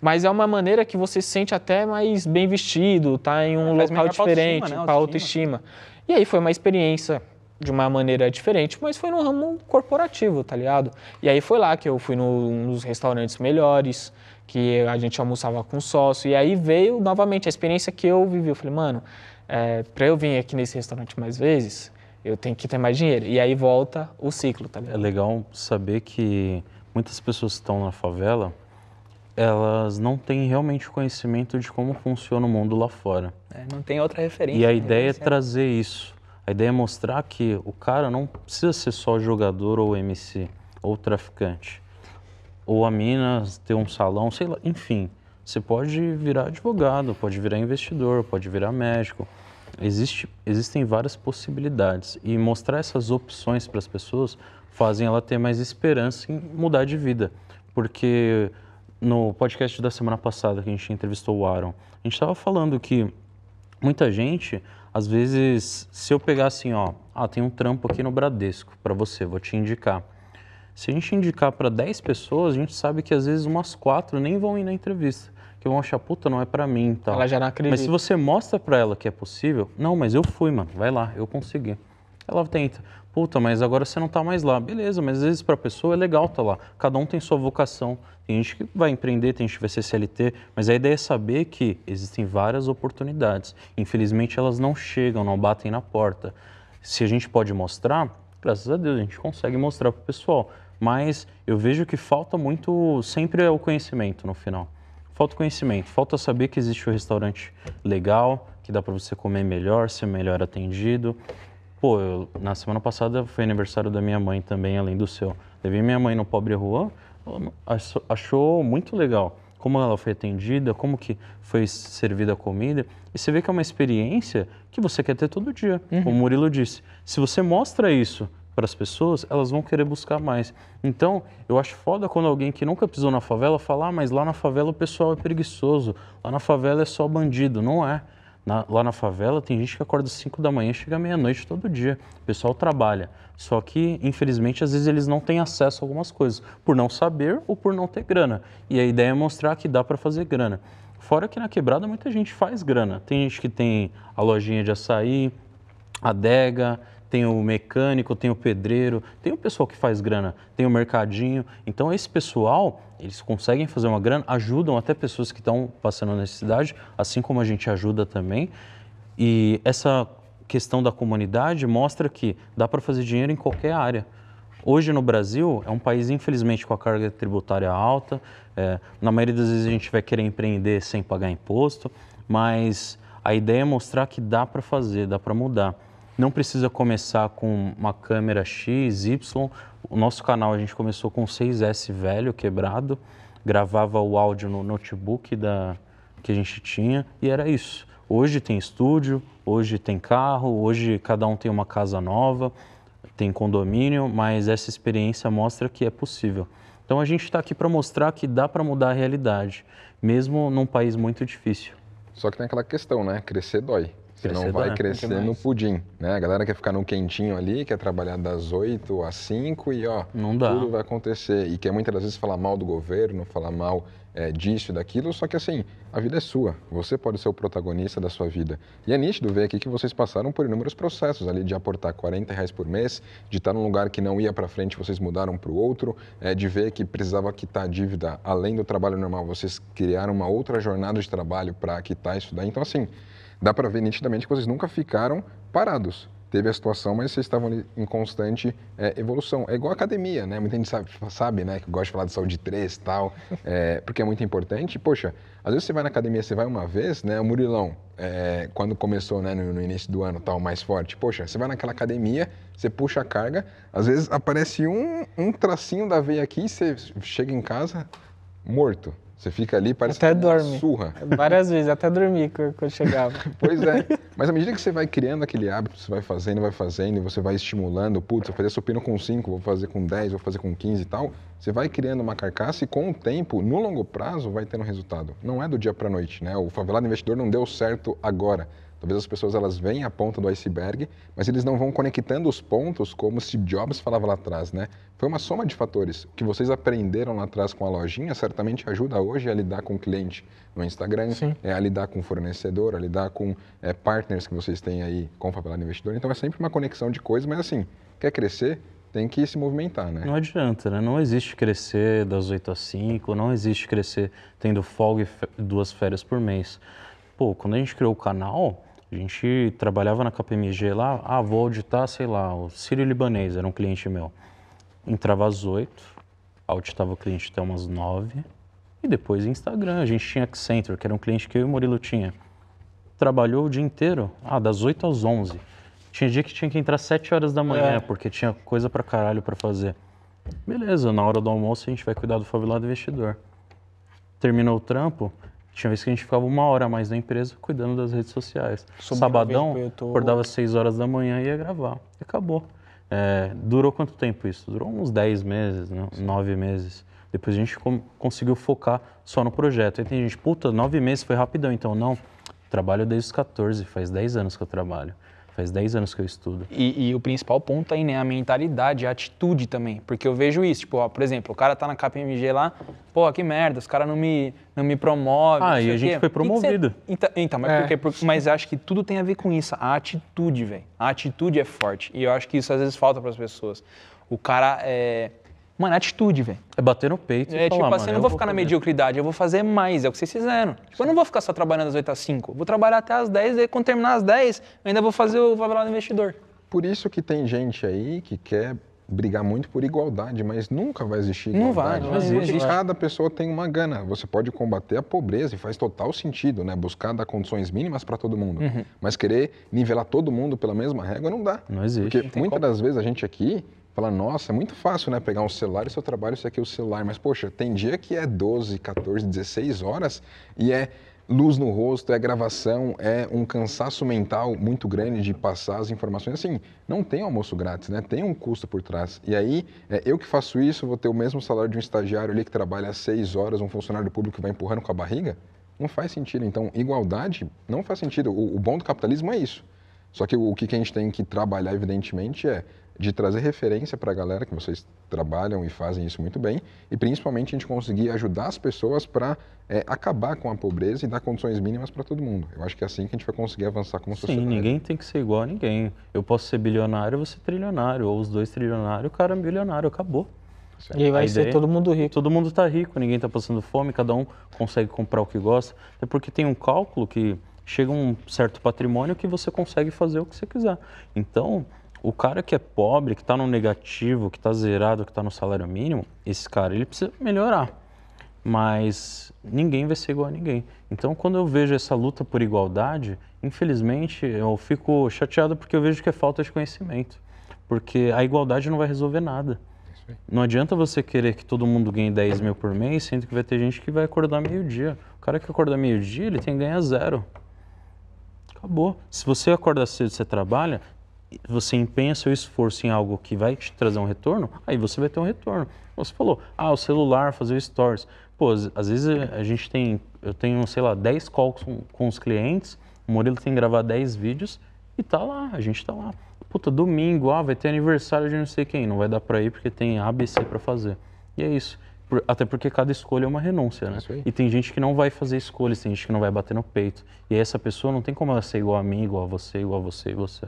Mas é uma maneira que você se sente até mais bem vestido, tá em um é, local diferente, né, para autoestima, né? autoestima. E aí foi uma experiência de uma maneira diferente, mas foi no ramo corporativo, tá ligado? E aí foi lá que eu fui num dos restaurantes melhores, que a gente almoçava com sócio, e aí veio novamente a experiência que eu vivi. Eu falei, mano, é, para eu vir aqui nesse restaurante mais vezes, eu tenho que ter mais dinheiro. E aí volta o ciclo, tá ligado? É legal saber que muitas pessoas que estão na favela, elas não têm realmente conhecimento de como funciona o mundo lá fora. É, não tem outra referência. E a né? ideia é, é trazer isso. A ideia é mostrar que o cara não precisa ser só jogador ou MC ou traficante. Ou a mina ter um salão, sei lá, enfim. Você pode virar advogado, pode virar investidor, pode virar médico, Existe, existem várias possibilidades e mostrar essas opções para as pessoas fazem ela ter mais esperança em mudar de vida, porque no podcast da semana passada que a gente entrevistou o Aaron, a gente estava falando que muita gente, às vezes, se eu pegar assim, ó, ah, tem um trampo aqui no Bradesco para você, vou te indicar. Se a gente indicar para 10 pessoas, a gente sabe que às vezes umas quatro nem vão ir na entrevista que vão achar, puta, não é para mim tal. Ela já não acredita. Mas se você mostra para ela que é possível, não, mas eu fui, mano, vai lá, eu consegui. Ela tenta, puta, mas agora você não tá mais lá. Beleza, mas às vezes pra pessoa é legal tá lá. Cada um tem sua vocação. Tem gente que vai empreender, tem gente que vai ser CLT, mas a ideia é saber que existem várias oportunidades. Infelizmente elas não chegam, não batem na porta. Se a gente pode mostrar, graças a Deus a gente consegue mostrar pro pessoal. Mas eu vejo que falta muito, sempre é o conhecimento no final falta conhecimento, falta saber que existe um restaurante legal, que dá para você comer melhor, ser melhor atendido. Pô, eu, na semana passada foi aniversário da minha mãe também, além do seu. Levei minha mãe no Pobre Rua, achou muito legal como ela foi atendida, como que foi servida a comida. E você vê que é uma experiência que você quer ter todo dia, uhum. como o Murilo disse. Se você mostra isso para as pessoas, elas vão querer buscar mais. Então, eu acho foda quando alguém que nunca pisou na favela fala, ah, mas lá na favela o pessoal é preguiçoso, lá na favela é só bandido. Não é. Na, lá na favela tem gente que acorda às 5 da manhã e chega à meia-noite todo dia. O pessoal trabalha. Só que, infelizmente, às vezes eles não têm acesso a algumas coisas, por não saber ou por não ter grana. E a ideia é mostrar que dá para fazer grana. Fora que na quebrada muita gente faz grana. Tem gente que tem a lojinha de açaí, adega, tem o mecânico, tem o pedreiro, tem o pessoal que faz grana, tem o mercadinho. Então, esse pessoal, eles conseguem fazer uma grana, ajudam até pessoas que estão passando necessidade, assim como a gente ajuda também. E essa questão da comunidade mostra que dá para fazer dinheiro em qualquer área. Hoje no Brasil é um país, infelizmente, com a carga tributária alta. É, na maioria das vezes a gente vai querer empreender sem pagar imposto, mas a ideia é mostrar que dá para fazer, dá para mudar não precisa começar com uma câmera X, Y. O nosso canal a gente começou com 6S velho, quebrado, gravava o áudio no notebook da, que a gente tinha e era isso. Hoje tem estúdio, hoje tem carro, hoje cada um tem uma casa nova, tem condomínio, mas essa experiência mostra que é possível. Então a gente está aqui para mostrar que dá para mudar a realidade, mesmo num país muito difícil. Só que tem aquela questão, né? Crescer dói. Crescer não vai né? crescer no pudim, né? A galera quer ficar no quentinho ali, quer trabalhar das 8 às 5 e ó, não dá. tudo vai acontecer. E quer muitas das vezes falar mal do governo, falar mal é, disso, daquilo, só que assim, a vida é sua. Você pode ser o protagonista da sua vida. E é nítido ver aqui que vocês passaram por inúmeros processos ali de aportar 40 reais por mês, de estar num lugar que não ia para frente, vocês mudaram para o outro, é, de ver que precisava quitar a dívida além do trabalho normal, vocês criaram uma outra jornada de trabalho para quitar isso daí. Então, assim, dá para ver nitidamente que vocês nunca ficaram parados. Teve a situação, mas vocês estavam em constante é, evolução. É igual academia, né? Muita gente sabe, sabe né? Que gosta de falar de saúde 3 e tal, é, porque é muito importante. Poxa, às vezes você vai na academia, você vai uma vez, né? O Murilão, é, quando começou, né? No, no, início do ano, tal, mais forte. Poxa, você vai naquela academia, você puxa a carga, às vezes aparece um, um tracinho da veia aqui, você chega em casa morto. Você fica ali, parece até que dorme. surra. Várias vezes, até dormir quando chegava. pois é. Mas à medida que você vai criando aquele hábito, você vai fazendo, vai fazendo, e você vai estimulando, putz, vou fazer supino com 5, vou fazer com 10, vou fazer com 15 e tal, você vai criando uma carcaça e com o tempo, no longo prazo, vai tendo resultado. Não é do dia para noite, né? O favelado investidor não deu certo agora. Talvez as pessoas elas veem a ponta do iceberg, mas eles não vão conectando os pontos como Steve Jobs falava lá atrás, né? Foi uma soma de fatores. que vocês aprenderam lá atrás com a lojinha certamente ajuda hoje a lidar com o cliente no Instagram, Sim. é, a lidar com o fornecedor, a lidar com é, partners que vocês têm aí com o papelado investidor. Então é sempre uma conexão de coisas, mas assim, quer crescer, tem que se movimentar, né? Não adianta, né? Não existe crescer das 8 às 5, não existe crescer tendo folga e duas férias por mês. Pô, quando a gente criou o canal, a gente trabalhava na KPMG lá, ah, vou auditar, sei lá, o Sírio Libanês era um cliente meu. Entrava às oito, auditava o cliente até umas nove e depois Instagram. A gente tinha Accenture, que era um cliente que eu e o Murilo tinha. Trabalhou o dia inteiro, ah, das oito às onze Tinha dia que tinha que entrar às sete horas da manhã, é. porque tinha coisa pra caralho pra fazer. Beleza, na hora do almoço a gente vai cuidar do favelado investidor. Terminou o trampo, tinha vez que a gente ficava uma hora a mais na empresa cuidando das redes sociais. Sobre Sabadão, acordava às 6 horas da manhã e ia gravar. E acabou. É, durou quanto tempo isso? Durou uns 10 meses, né? 9 meses. Depois a gente conseguiu focar só no projeto. Aí tem gente, puta, 9 meses foi rapidão, então não. Trabalho desde os 14, faz 10 anos que eu trabalho. Faz 10 anos que eu estudo. E, e, o principal ponto aí, né, a mentalidade, a atitude também. Porque eu vejo isso, tipo, ó, por exemplo, o cara tá na KPMG lá, pô, que merda, os caras não me, não me promovem. Ah, e a gente quê. foi promovido. Então, então, mas, é. que porque, mas acho que tudo tem a ver com isso, a atitude, velho. A atitude é forte. E eu acho que isso às vezes falta para as pessoas. O cara é Mano, é atitude, velho. É bater no peito. É, e tipo falar, tipo assim, eu não vou ficar vou na mediocridade, eu vou fazer mais, é o que vocês fizeram. Tipo, eu não vou ficar só trabalhando das 8 às 5. Vou trabalhar até às 10, e quando terminar às 10, eu ainda vou fazer o valor do investidor. Por isso que tem gente aí que quer brigar muito por igualdade, mas nunca vai existir igualdade. Não vai, não existe. cada pessoa tem uma gana. Você pode combater a pobreza e faz total sentido, né? Buscar dar condições mínimas para todo mundo. Uhum. Mas querer nivelar todo mundo pela mesma régua não dá. Não existe. Porque muitas das vezes a gente aqui Fala, nossa, é muito fácil, né? Pegar um celular e seu trabalho, isso aqui é o celular. Mas, poxa, tem dia que é 12, 14, 16 horas e é luz no rosto, é gravação, é um cansaço mental muito grande de passar as informações. Assim, não tem almoço grátis, né? Tem um custo por trás. E aí, é, eu que faço isso, vou ter o mesmo salário de um estagiário ali que trabalha seis horas, um funcionário público que vai empurrando com a barriga? Não faz sentido. Então, igualdade não faz sentido. O, o bom do capitalismo é isso. Só que o que a gente tem que trabalhar, evidentemente, é de trazer referência para a galera, que vocês trabalham e fazem isso muito bem, e principalmente a gente conseguir ajudar as pessoas para é, acabar com a pobreza e dar condições mínimas para todo mundo. Eu acho que é assim que a gente vai conseguir avançar como Sim, sociedade. Sim, ninguém tem que ser igual a ninguém. Eu posso ser bilionário, você é trilionário, ou os dois trilionários, o cara é bilionário, acabou. Certo. E aí vai a ser é todo mundo rico. Todo mundo está rico, ninguém está passando fome, cada um consegue comprar o que gosta. É porque tem um cálculo que chega um certo patrimônio que você consegue fazer o que você quiser. Então, o cara que é pobre, que está no negativo, que está zerado, que está no salário mínimo, esse cara ele precisa melhorar. Mas ninguém vai ser igual a ninguém. Então, quando eu vejo essa luta por igualdade, infelizmente eu fico chateado porque eu vejo que é falta de conhecimento. Porque a igualdade não vai resolver nada. Não adianta você querer que todo mundo ganhe 10 mil por mês, sendo que vai ter gente que vai acordar meio-dia. O cara que acorda meio-dia, ele tem que ganhar zero. Acabou. Se você acorda cedo e você trabalha, você empenha seu esforço em algo que vai te trazer um retorno, aí você vai ter um retorno. Você falou, ah, o celular, fazer stories. Pô, às vezes a gente tem, eu tenho, sei lá, 10 calls com, com os clientes, o Murilo tem que gravar 10 vídeos e tá lá, a gente tá lá. Puta, domingo, ah, vai ter aniversário de não sei quem, não vai dar pra ir porque tem ABC para fazer. E é isso. Por, até porque cada escolha é uma renúncia, né? É e tem gente que não vai fazer escolhas, tem gente que não vai bater no peito. E essa pessoa não tem como ela ser igual a mim, igual a você, igual a você e você.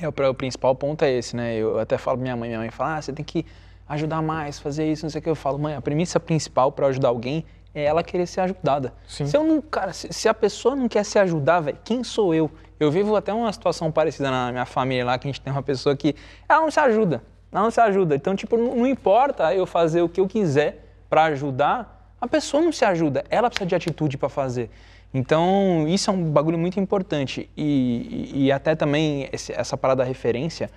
É, o, principal ponto é esse, né? Eu até falo pra minha mãe, minha mãe fala, ah, você tem que ajudar mais, fazer isso, não sei o que. Eu falo, mãe, a premissa principal para ajudar alguém é ela querer ser ajudada. Sim. Se eu não, cara, se, se a pessoa não quer se ajudar, velho, quem sou eu? Eu vivo até uma situação parecida na minha família lá, que a gente tem uma pessoa que ela não se ajuda, ela não se ajuda. Então, tipo, não, não importa eu fazer o que eu quiser para ajudar, a pessoa não se ajuda, ela precisa de atitude para fazer. Então, isso é um bagulho muito importante. E, e, e até também esse, essa parada da referência,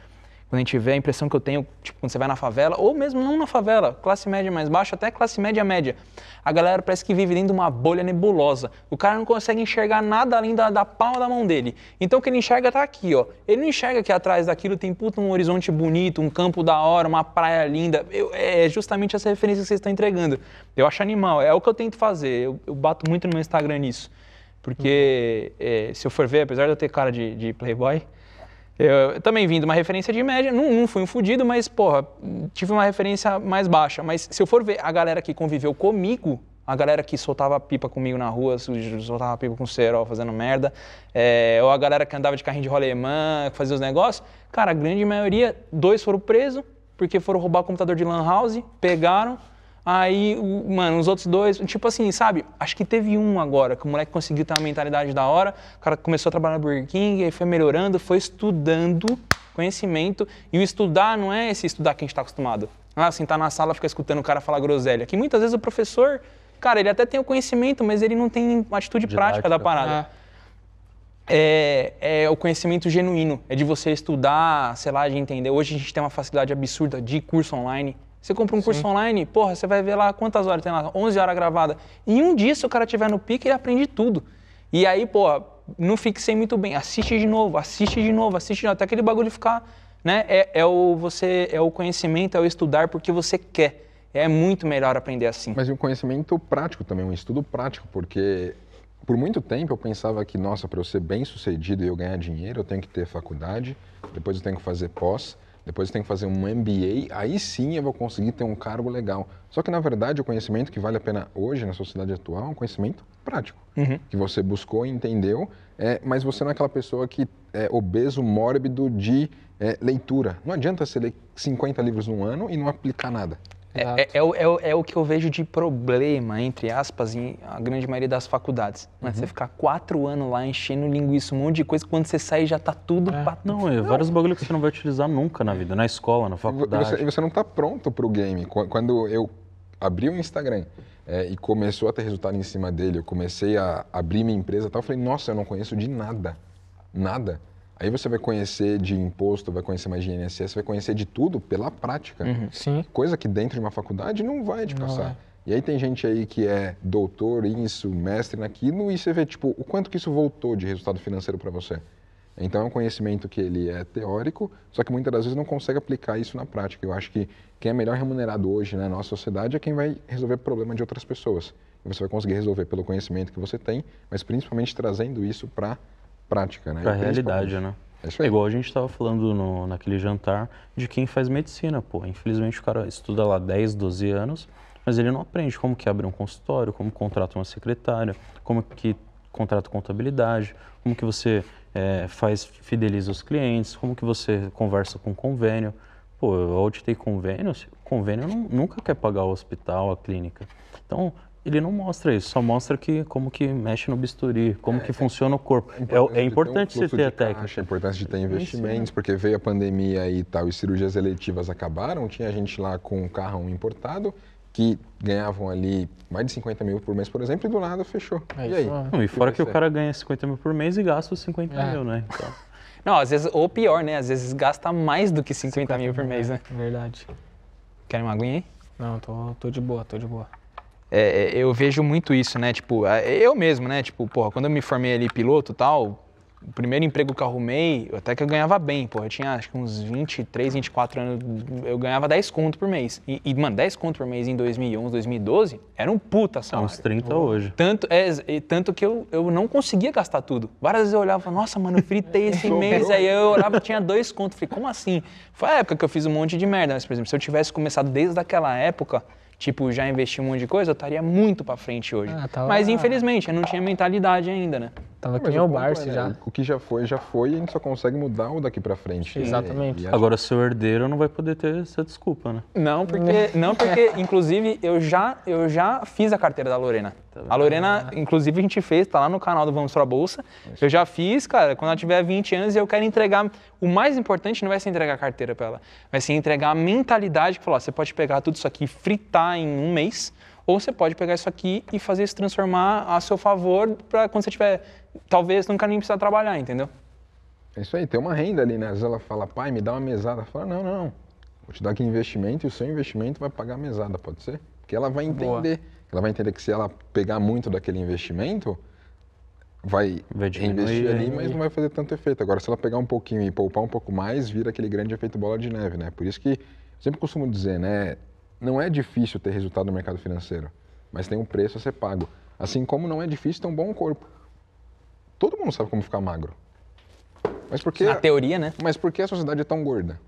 quando a gente vê a impressão que eu tenho, tipo, quando você vai na favela, ou mesmo não na favela, classe média mais baixa, até classe média média, a galera parece que vive dentro de uma bolha nebulosa. O cara não consegue enxergar nada além da, da palma da mão dele. Então, o que ele enxerga está aqui, ó. Ele não enxerga que atrás daquilo tem um horizonte bonito, um campo da hora, uma praia linda. Eu, é, é justamente essa referência que vocês estão entregando. Eu acho animal, é o que eu tento fazer. Eu, eu bato muito no meu Instagram nisso. Porque uhum. é, se eu for ver, apesar de eu ter cara de, de playboy, eu, eu, também vim de uma referência de média, não, não fui um fudido, mas, porra, tive uma referência mais baixa. Mas se eu for ver a galera que conviveu comigo, a galera que soltava pipa comigo na rua, soltava pipa com cerol fazendo merda, é, ou a galera que andava de carrinho de rolemã, que fazia os negócios, cara, a grande maioria, dois foram presos, porque foram roubar o computador de Lan House, pegaram, Aí, mano, os outros dois, tipo assim, sabe? Acho que teve um agora, que o moleque conseguiu ter uma mentalidade da hora, o cara começou a trabalhar no Burger King, aí foi melhorando, foi estudando conhecimento. E o estudar não é esse estudar que a gente está acostumado. Ah, assim, assim, na sala fica escutando o cara falar groselha. Que muitas vezes o professor, cara, ele até tem o conhecimento, mas ele não tem atitude Didática. prática da parada. É. É, é, o conhecimento genuíno, é de você estudar, sei lá, de entender. Hoje a gente tem uma facilidade absurda de curso online. Você compra um curso online, porra, você vai ver lá quantas horas tem lá, 11 horas gravada. Em um dia, se o cara tiver no pique, ele aprende tudo. E aí, porra, não fixei muito bem. Assiste de novo, assiste de novo, assiste de novo, até aquele bagulho ficar, né? É, é o você, é o conhecimento, é o estudar porque você quer. É muito melhor aprender assim. Mas e um conhecimento prático também, um estudo prático, porque por muito tempo eu pensava que, nossa, para eu ser bem sucedido e eu ganhar dinheiro, eu tenho que ter faculdade, depois eu tenho que fazer pós. Depois eu tenho que fazer um MBA, aí sim eu vou conseguir ter um cargo legal. Só que, na verdade, o conhecimento que vale a pena hoje na sociedade atual é um conhecimento prático, uhum. que você buscou e entendeu, é, mas você não é aquela pessoa que é obeso, mórbido de é, leitura. Não adianta você ler 50 livros num ano e não aplicar nada. É, é, é, o, é, é, o que eu vejo de problema, entre aspas, em a grande maioria das faculdades. Né? Uhum. Você ficar quatro anos lá enchendo linguiça, um monte de coisa, quando você sai já tá tudo... É. Pat... Não, é, vários bagulhos que você não vai utilizar nunca na vida, na escola, na faculdade. Você, você não tá pronto pro game. Quando eu abri o Instagram é, e começou a ter resultado em cima dele, eu comecei a abrir minha empresa e tal, eu falei, nossa, eu não conheço de nada, nada. Aí você vai conhecer de imposto, vai conhecer mais de INSS, vai conhecer de tudo pela prática. Uhum, sim. Coisa que dentro de uma faculdade não vai te passar. É. E aí tem gente aí que é doutor isso, mestre naquilo, e você vê, tipo, o quanto que isso voltou de resultado financeiro para você. Então é um conhecimento que ele é teórico, só que muitas das vezes não consegue aplicar isso na prática. Eu acho que quem é melhor remunerado hoje né, na nossa sociedade é quem vai resolver problema de outras pessoas. E você vai conseguir resolver pelo conhecimento que você tem, mas principalmente trazendo isso para prática, né? Para a realidade, né? É isso aí. Igual a gente estava falando no, naquele jantar de quem faz medicina, pô. Infelizmente o cara estuda lá 10, 12 anos, mas ele não aprende como que abre um consultório, como contrata uma secretária, como que contrata contabilidade, como que você é, faz, fideliza os clientes, como que você conversa com o convênio. Pô, eu auditei convênio, convênio não, nunca quer pagar o hospital, a clínica. Então, ele não mostra isso, só mostra que como que mexe no bisturi, como é, que é funciona o corpo. É, é importante você ter a técnica. Caixa, a importância de ter investimentos, Sim. porque veio a pandemia e tal, e cirurgias eletivas acabaram, tinha gente lá com um carrão importado, que ganhavam ali mais de 50 mil por mês, por exemplo, e do nada fechou. É e aí? Não, e fora que, que o cara ganha 50 mil por mês e gasta os 50 é. mil, né? Então... Não, às vezes, ou pior, né? Às vezes gasta mais do que 50, 50 mil por mês, é, né? Verdade. Querem uma aguinha aí? Não, tô, tô de boa, tô de boa. É, é, eu vejo muito isso, né? Tipo, eu mesmo, né? Tipo, porra, quando eu me formei ali piloto e tal, o primeiro emprego que eu arrumei, até que eu ganhava bem, porra. Eu tinha acho que uns 23, 24 anos, eu ganhava 10 conto por mês. E, e mano, 10 conto por mês em 2011, 2012, era um puta tá salário. É uns 30 hoje. Tanto, é, tanto que eu, eu não conseguia gastar tudo. Várias vezes eu olhava, nossa, mano, eu fritei esse mês. Aí eu olhava, tinha dois contos. Falei, como assim? Foi a época que eu fiz um monte de merda. Mas, por exemplo, se eu tivesse começado desde aquela época tipo, já investi um monte de coisa, eu estaria muito para frente hoje. Ah, tá Mas infelizmente, eu não tinha mentalidade ainda, né? Tava é, aqui em é o Barça né? já. O que já foi, já foi e a gente só consegue mudar o daqui para frente. Exatamente. Acho... Agora, seu herdeiro não vai poder ter essa desculpa, né? Não, porque, não porque inclusive, eu já, eu já fiz a carteira da Lorena. Tá a Lorena, inclusive, a gente fez, tá lá no canal do Vamos Pra Bolsa. Eu já fiz, cara, quando ela tiver 20 anos e eu quero entregar... O mais importante não vai ser entregar a carteira para ela, vai ser entregar a mentalidade que falar, você pode pegar tudo isso aqui, fritar em um mês, ou você pode pegar isso aqui e fazer isso transformar a seu favor para quando você tiver talvez nunca nem precisar trabalhar, entendeu? É isso aí, tem uma renda ali, né? Às vezes ela fala, pai, me dá uma mesada. Fala, não, não, não. Vou te dar aqui investimento e o seu investimento vai pagar a mesada, pode ser? Porque ela vai entender. Boa. Ela vai entender que se ela pegar muito daquele investimento, vai, vai investir ali, mas né? não vai fazer tanto efeito. Agora, se ela pegar um pouquinho e poupar um pouco mais, vira aquele grande efeito bola de neve, né? Por isso que eu sempre costumo dizer, né? Não é difícil ter resultado no mercado financeiro, mas tem um preço a ser pago. Assim como não é difícil ter um bom corpo. Todo mundo sabe como ficar magro. Mas porque Na teoria, né? Mas por que a sociedade é tão gorda?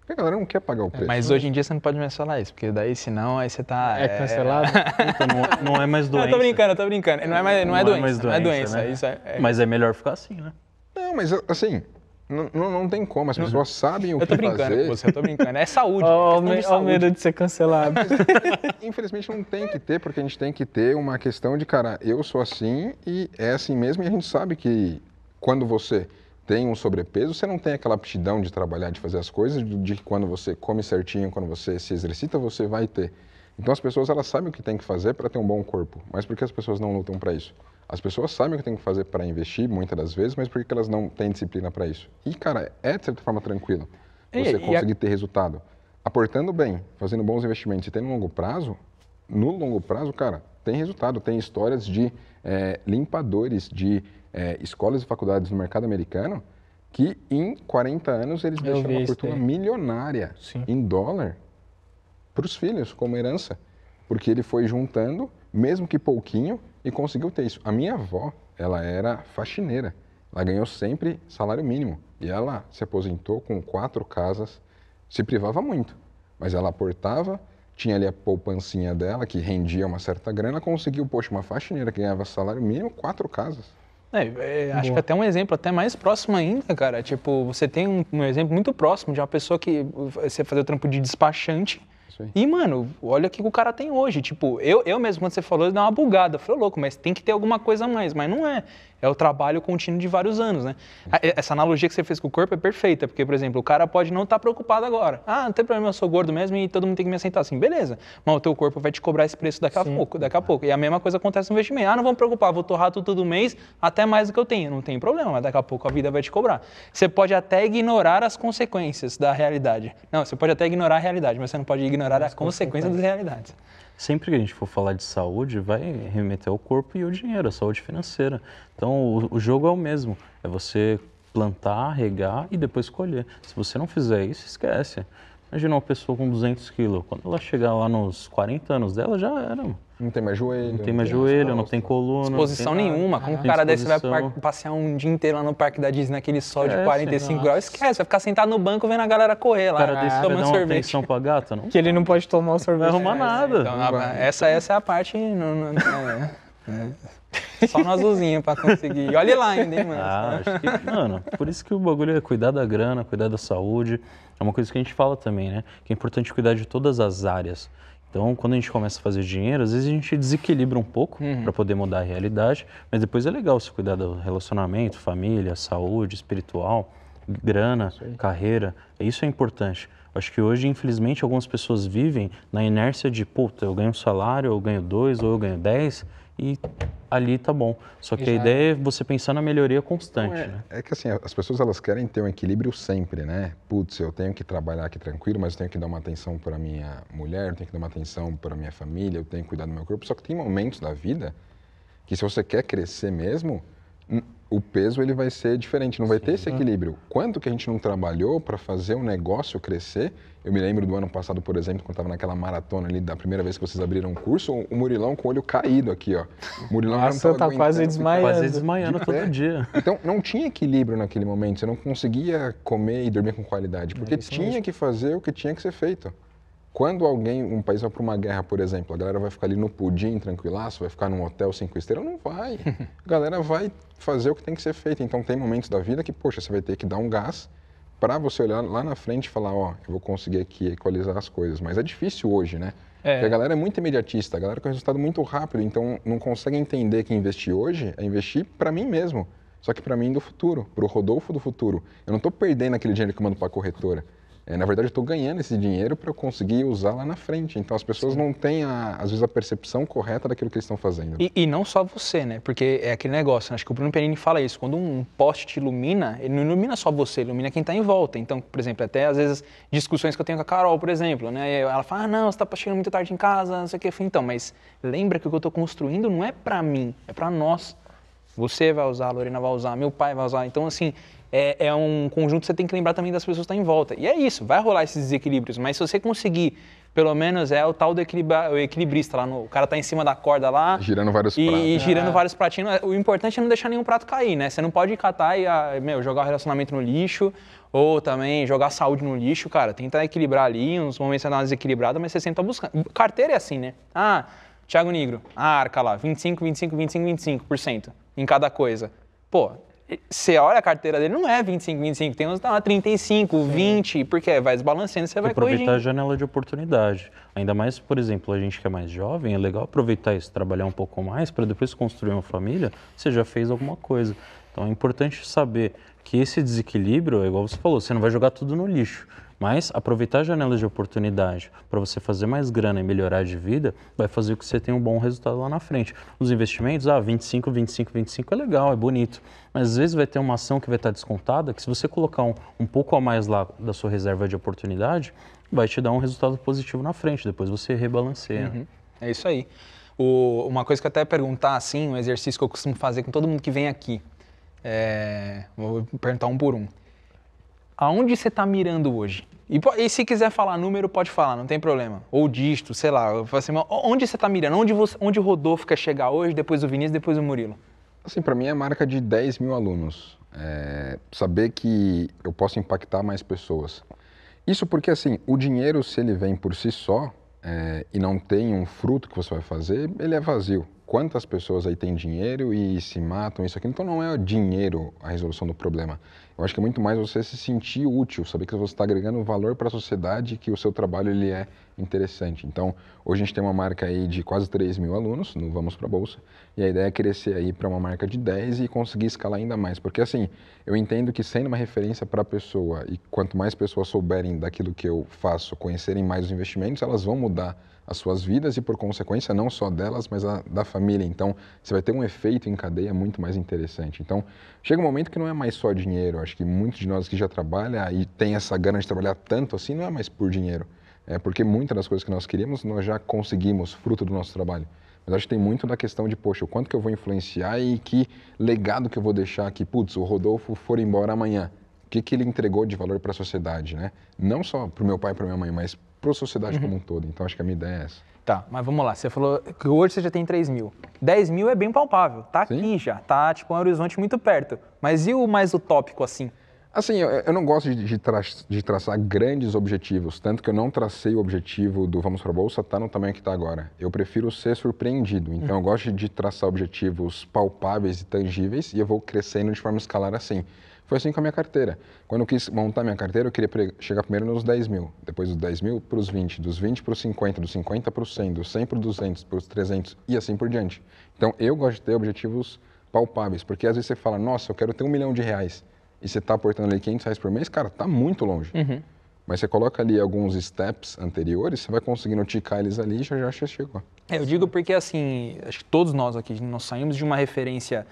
Porque a galera não quer pagar o é, preço. É, mas né? hoje em dia você não pode mais falar isso, porque daí senão aí você tá. É, é... cancelado? não, é, não, é mais doença. Eu tô brincando, eu tô brincando. Não é mais, não, é não é, doença, é mais doença. Não é doença. Né? Isso é, Mas é melhor ficar assim, né? Não, mas assim, não, não, tem como, as pessoas uhum. sabem o que fazer. Eu tô brincando você, eu tô brincando. É saúde. É Olha o oh, medo de ser cancelado. infelizmente não tem que ter, porque a gente tem que ter uma questão de, cara, eu sou assim e é assim mesmo. E a gente sabe que quando você tem um sobrepeso, você não tem aquela aptidão de trabalhar, de fazer as coisas, de quando você come certinho, quando você se exercita, você vai ter. Então as pessoas elas sabem o que tem que fazer para ter um bom corpo, mas por que as pessoas não lutam para isso? As pessoas sabem o que tem que fazer para investir muitas das vezes, mas por que elas não têm disciplina para isso? E cara, é de certa forma tranquilo. É, você e, conseguir a... ter resultado aportando bem, fazendo bons investimentos e tendo um longo prazo, no longo prazo, cara, tem resultado. Tem histórias de é, limpadores de é, escolas e faculdades no mercado americano que em 40 anos eles Eu deixaram uma fortuna milionária Sim. em dólar para os filhos como herança, porque ele foi juntando, mesmo que pouquinho, e conseguiu ter isso. A minha avó, ela era faxineira, ela ganhou sempre salário mínimo e ela se aposentou com quatro casas, se privava muito, mas ela aportava, tinha ali a poupancinha dela que rendia uma certa grana, conseguiu, poxa, uma faxineira que ganhava salário mínimo, quatro casas. É, é acho que até um exemplo até mais próximo ainda, cara. Tipo, você tem um, um exemplo muito próximo de uma pessoa que você fazer o trampo de despachante, isso aí. E, mano, olha o que o cara tem hoje. Tipo, eu, eu mesmo, quando você falou, eu dei uma bugada. Eu falei, louco, mas tem que ter alguma coisa a mais. Mas não é é o trabalho contínuo de vários anos, né? Essa analogia que você fez com o corpo é perfeita, porque, por exemplo, o cara pode não estar tá preocupado agora. Ah, não tem problema, eu sou gordo mesmo e todo mundo tem que me aceitar. Assim, beleza. Mas o teu corpo vai te cobrar esse preço daqui a Sim. pouco, daqui a pouco. E a mesma coisa acontece no investimento. Ah, não vamos preocupar, vou torrar tudo todo mês, até mais do que eu tenho. Não tem problema, mas daqui a pouco a vida vai te cobrar. Você pode até ignorar as consequências da realidade. Não, você pode até ignorar a realidade, mas você não pode ignorar as, as consequências, consequências das realidades sempre que a gente for falar de saúde, vai remeter ao corpo e ao dinheiro, à saúde financeira. Então, o, o jogo é o mesmo. É você plantar, regar e depois colher. Se você não fizer isso, esquece. Imagina uma pessoa com 200 quilos. Quando ela chegar lá nos 40 anos dela, já era. Mano. Não tem mais joelho. Não tem mais joelho, não tem coluna. Exposição tem nenhuma. Como o cara desse vai passear um dia inteiro lá no parque da Disney, naquele sol de 45 graus? Esquece, vai ficar sentado no banco vendo a galera correr lá. O cara desse tomando vai dar uma sorvete. pra gata, não? Que ele não pode tomar o sorvete. Não vai arrumar nada. Então, não ah, essa, essa é a parte... Não, não, não, é. Só no azulzinho pra conseguir. E olha lá ainda, hein, mano. Ah, que, mano, por isso que o bagulho é cuidar da grana, cuidar da saúde. É uma coisa que a gente fala também, né? Que é importante cuidar de todas as áreas. Então, quando a gente começa a fazer dinheiro, às vezes a gente desequilibra um pouco uhum. para poder mudar a realidade, mas depois é legal se cuidar do relacionamento, família, saúde, espiritual, grana, carreira. Isso é importante. Acho que hoje, infelizmente, algumas pessoas vivem na inércia de, puta, eu ganho um salário, eu ganho dois, ou eu ganho dez, e ali tá bom. Só que a ideia é você pensar na melhoria constante. é, né? é que assim, as pessoas elas querem ter um equilíbrio sempre, né? Putz, eu tenho que trabalhar aqui tranquilo, mas eu tenho que dar uma atenção para minha mulher, eu tenho que dar uma atenção para minha família, eu tenho que cuidar do meu corpo. Só que tem momentos da vida que se você quer crescer mesmo, hum, o peso ele vai ser diferente, não vai ter esse equilíbrio. Quanto que a gente não trabalhou para fazer um negócio crescer? Eu me lembro do ano passado, por exemplo, quando estava naquela maratona ali, da primeira vez que vocês abriram um curso, o Murilão com o olho caído aqui, ó. O Murilão Nossa, tá quase desmaiando. Quase desmaiando de todo é. dia. Então, não tinha equilíbrio naquele momento, você não conseguia comer e dormir com qualidade, porque é tinha mesmo. que fazer o que tinha que ser feito. Quando alguém, um país vai para uma guerra, por exemplo, a galera vai ficar ali no pudim, tranquilaço, vai ficar num hotel cinco estrelas? Não vai. A galera vai fazer o que tem que ser feito. Então, tem momentos da vida que, poxa, você vai ter que dar um gás para você olhar lá na frente e falar, ó, eu vou conseguir aqui equalizar as coisas. Mas é difícil hoje, né? É. Porque a galera é muito imediatista, a galera com resultado muito rápido, então não consegue entender que investir hoje é investir para mim mesmo. Só que para mim do futuro, para o Rodolfo do futuro. Eu não estou perdendo aquele dinheiro que eu mando para a corretora. É, na verdade, eu estou ganhando esse dinheiro para eu conseguir usar lá na frente. Então, as pessoas Sim. não têm, a, às vezes, a percepção correta daquilo que eles estão fazendo. E, e, não só você, né? Porque é aquele negócio, né? acho que o Bruno Perini fala isso. Quando um poste te ilumina, ele não ilumina só você, ilumina quem está em volta. Então, por exemplo, até às vezes discussões que eu tenho com a Carol, por exemplo, né? Ela fala, ah, não, você está chegando muito tarde em casa, não sei o que. Eu falei, então, mas lembra que o que eu estou construindo não é para mim, é para nós. Você vai usar, a Lorena vai usar, meu pai vai usar. Então, assim, é, é um conjunto que você tem que lembrar também das pessoas que estão tá em volta. E é isso, vai rolar esses desequilíbrios, mas se você conseguir pelo menos é o tal do equilibra, o equilibrista lá. No, o cara tá em cima da corda lá. Girando vários e, pratos. E girando é. vários pratinhos. O importante é não deixar nenhum prato cair, né? Você não pode catar e ah, meu, jogar o relacionamento no lixo ou também jogar a saúde no lixo, cara. Tentar equilibrar ali, uns momentos você dá uma desequilibrada, mas você sempre tá buscando. Carteira é assim, né? Ah, Thiago Negro, a arca lá, 25, 25, 25, 25% em cada coisa. Pô, você olha a carteira dele, não é 25, 25, tem uns tá lá 35, Sim. 20, porque vai desbalanceando, você vai aproveitar corrigindo. a janela de oportunidade. Ainda mais, por exemplo, a gente que é mais jovem, é legal aproveitar isso, trabalhar um pouco mais para depois construir uma família, você já fez alguma coisa. Então é importante saber que esse desequilíbrio, é igual você falou, você não vai jogar tudo no lixo. Mas aproveitar janelas de oportunidade para você fazer mais grana e melhorar de vida vai fazer com que você tenha um bom resultado lá na frente. Os investimentos, ah, 25, 25, 25 é legal, é bonito. Mas às vezes vai ter uma ação que vai estar descontada, que se você colocar um, um pouco a mais lá da sua reserva de oportunidade, vai te dar um resultado positivo na frente. Depois você rebalanceia. Uhum. É isso aí. O, uma coisa que eu até perguntar, assim, um exercício que eu costumo fazer com todo mundo que vem aqui. É, vou perguntar um por um aonde você está mirando hoje? E, e, se quiser falar número, pode falar, não tem problema. Ou disto, sei lá. Assim, onde você está mirando? Onde, você, onde o Rodolfo quer chegar hoje, depois o Vinícius, depois o Murilo? Assim, para mim é a marca de 10 mil alunos. É, saber que eu posso impactar mais pessoas. Isso porque, assim, o dinheiro, se ele vem por si só é, e não tem um fruto que você vai fazer, ele é vazio. Quantas pessoas aí têm dinheiro e se matam, isso aqui. Então não é o dinheiro a resolução do problema. Eu acho que é muito mais você se sentir útil, saber que você está agregando valor para a sociedade que o seu trabalho ele é interessante. Então, hoje a gente tem uma marca aí de quase 3 mil alunos no Vamos para a Bolsa, e a ideia é crescer aí para uma marca de 10 e conseguir escalar ainda mais. Porque assim, eu entendo que sendo uma referência para a pessoa, e quanto mais pessoas souberem daquilo que eu faço, conhecerem mais os investimentos, elas vão mudar as suas vidas e, por consequência, não só delas, mas a, da família. Então, você vai ter um efeito em cadeia muito mais interessante. Então, chega um momento que não é mais só dinheiro. Acho que muitos de nós que já trabalham e tem essa gana de trabalhar tanto assim, não é mais por dinheiro. É porque muitas das coisas que nós queríamos, nós já conseguimos, fruto do nosso trabalho. Mas acho que tem muito da questão de, poxa, o quanto que eu vou influenciar e que legado que eu vou deixar aqui. Putz, o Rodolfo for embora amanhã. O que, que ele entregou de valor para a sociedade, né? Não só para o meu pai e para minha mãe, mas para a sociedade uhum. como um todo. Então, acho que a minha ideia é essa. Tá, mas vamos lá. Você falou que hoje você já tem 3 mil. 10 mil é bem palpável, tá Sim. aqui já, tá tipo um horizonte muito perto. Mas e o mais utópico assim? Assim, eu, eu não gosto de, de, tra de, traçar grandes objetivos, tanto que eu não tracei o objetivo do Vamos para a Bolsa, tá no tamanho que está agora. Eu prefiro ser surpreendido, então uhum. eu gosto de traçar objetivos palpáveis e tangíveis e eu vou crescendo de forma escalar assim. Foi assim com a minha carteira. Quando eu quis montar minha carteira, eu queria chegar primeiro nos 10 mil, depois dos 10 mil para os 20, dos 20 para os 50, dos 50 para os 100, dos 100 para os 200, para os 300 e assim por diante. Então, eu gosto de ter objetivos palpáveis, porque às vezes você fala, nossa, eu quero ter um milhão de reais, e você está aportando ali 500 reais por mês, cara, está muito longe. Uhum. Mas você coloca ali alguns steps anteriores, você vai conseguindo ticar eles ali e já, já chegou. É, eu digo porque, assim, acho que todos nós aqui, nós saímos de uma referência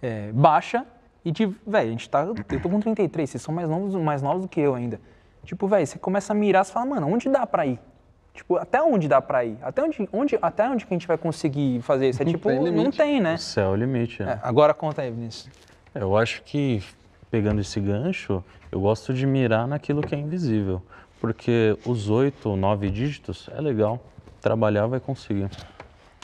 é, baixa e de, velho, a gente tá. Eu tô com 33, vocês são mais novos, mais novos do que eu ainda. Tipo, velho, você começa a mirar, você fala, mano, onde dá pra ir? Tipo, até onde dá pra ir? Até onde, onde, até onde que a gente vai conseguir fazer isso? É tipo, tem não tem, né? O céu é o limite, né? É, agora conta aí, Vinícius. Eu acho que, pegando esse gancho, eu gosto de mirar naquilo que é invisível. Porque os oito, nove dígitos é legal. Trabalhar vai conseguir.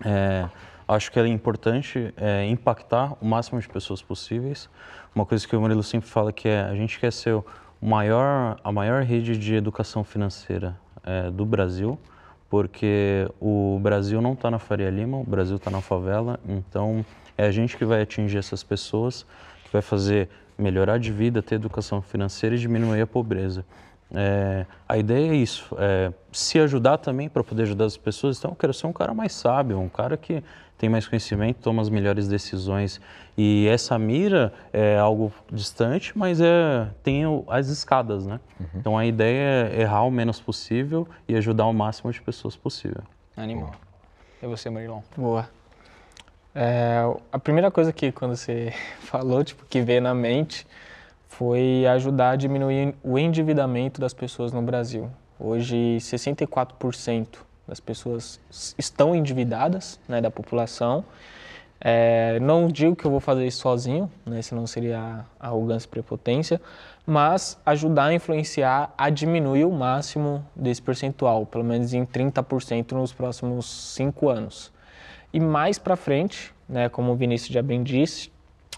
É, Acho que é importante é, impactar o máximo de pessoas possíveis. Uma coisa que o Murilo sempre fala que é a gente quer ser o maior, a maior rede de educação financeira é, do Brasil, porque o Brasil não está na Faria Lima, o Brasil está na favela, então é a gente que vai atingir essas pessoas, que vai fazer melhorar de vida, ter educação financeira e diminuir a pobreza. É, a ideia é isso, é, se ajudar também para poder ajudar as pessoas. Então, eu quero ser um cara mais sábio, um cara que tem mais conhecimento, toma as melhores decisões. E essa mira é algo distante, mas é, tem as escadas, né? Uhum. Então a ideia é errar o menos possível e ajudar o máximo de pessoas possível. Animal. é E você, Marilon? Boa. É, a primeira coisa que quando você falou, tipo, que veio na mente foi ajudar a diminuir o endividamento das pessoas no Brasil. Hoje, 64% as pessoas estão endividadas, né, da população. É, não digo que eu vou fazer isso sozinho, né, senão seria arrogância e prepotência, mas ajudar a influenciar a diminuir o máximo desse percentual, pelo menos em 30% nos próximos cinco anos. E mais para frente, né, como o Vinícius já bem disse,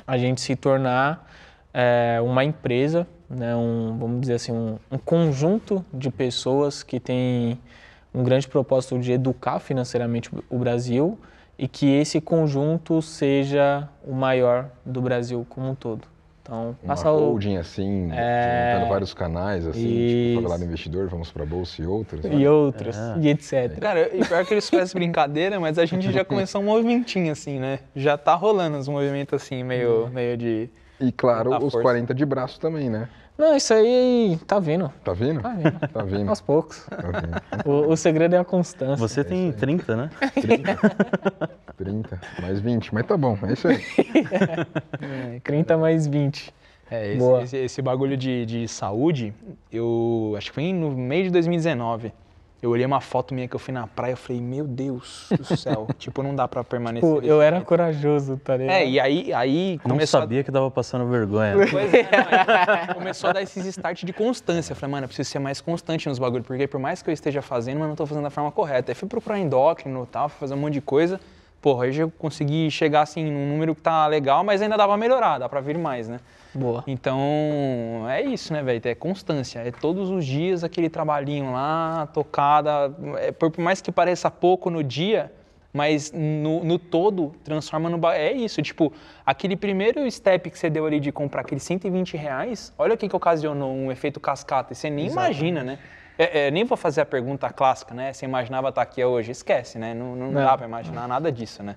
a gente se tornar é, uma empresa, né, um, vamos dizer assim, um, um conjunto de pessoas que tem um grande propósito de educar financeiramente o Brasil e que esse conjunto seja o maior do Brasil como um todo. Então, uma passa holding o... assim, é... vários canais assim, e... tipo, falar do investidor, vamos para bolsa e outros. E outros, ah. e etc. É. Cara, e pior que eles fizessem brincadeira, mas a gente já começou um movimentinho assim, né? Já tá rolando uns movimentos assim, meio, hum. meio de... E claro, os 40 de braço também, né? Não, isso aí tá vindo. Tá vindo? Tá vindo. Tá vindo. Aos poucos. Tá vindo. O, o, segredo é a constância. Você é tem 30, né? 30. 30, mais 20, mas tá bom, é isso aí. É, 30 mais 20. É, esse, esse, esse, bagulho de, de saúde, eu acho que foi no meio de 2019. Eu olhei uma foto minha que eu fui na praia, eu falei, meu Deus do céu, tipo, não dá pra permanecer. Tipo, eu era corajoso, tá é, ligado? É, e aí, aí começou. Não sabia a... que tava passando vergonha. Pois é, mano, começou a dar esses start de constância. Eu falei, mano, eu preciso ser mais constante nos bagulhos, porque por mais que eu esteja fazendo, mas não tô fazendo da forma correta. Aí fui procurar endócrino e tal, fui fazer um monte de coisa porra, hoje eu consegui chegar assim num número que tá legal, mas ainda dá pra melhorar, dá pra vir mais, né? Boa. Então, é isso, né, velho? É constância. É todos os dias aquele trabalhinho lá, tocada. É, por mais que pareça pouco no dia, mas no, no todo transforma no. É isso, tipo, aquele primeiro step que você deu ali de comprar aqueles 120 reais, olha o que, que ocasionou um efeito cascata. você nem Exato. imagina, né? É, é, nem vou fazer a pergunta clássica, né? Você imaginava estar aqui hoje? Esquece, né? Não, não, não. dá para imaginar nada disso, né?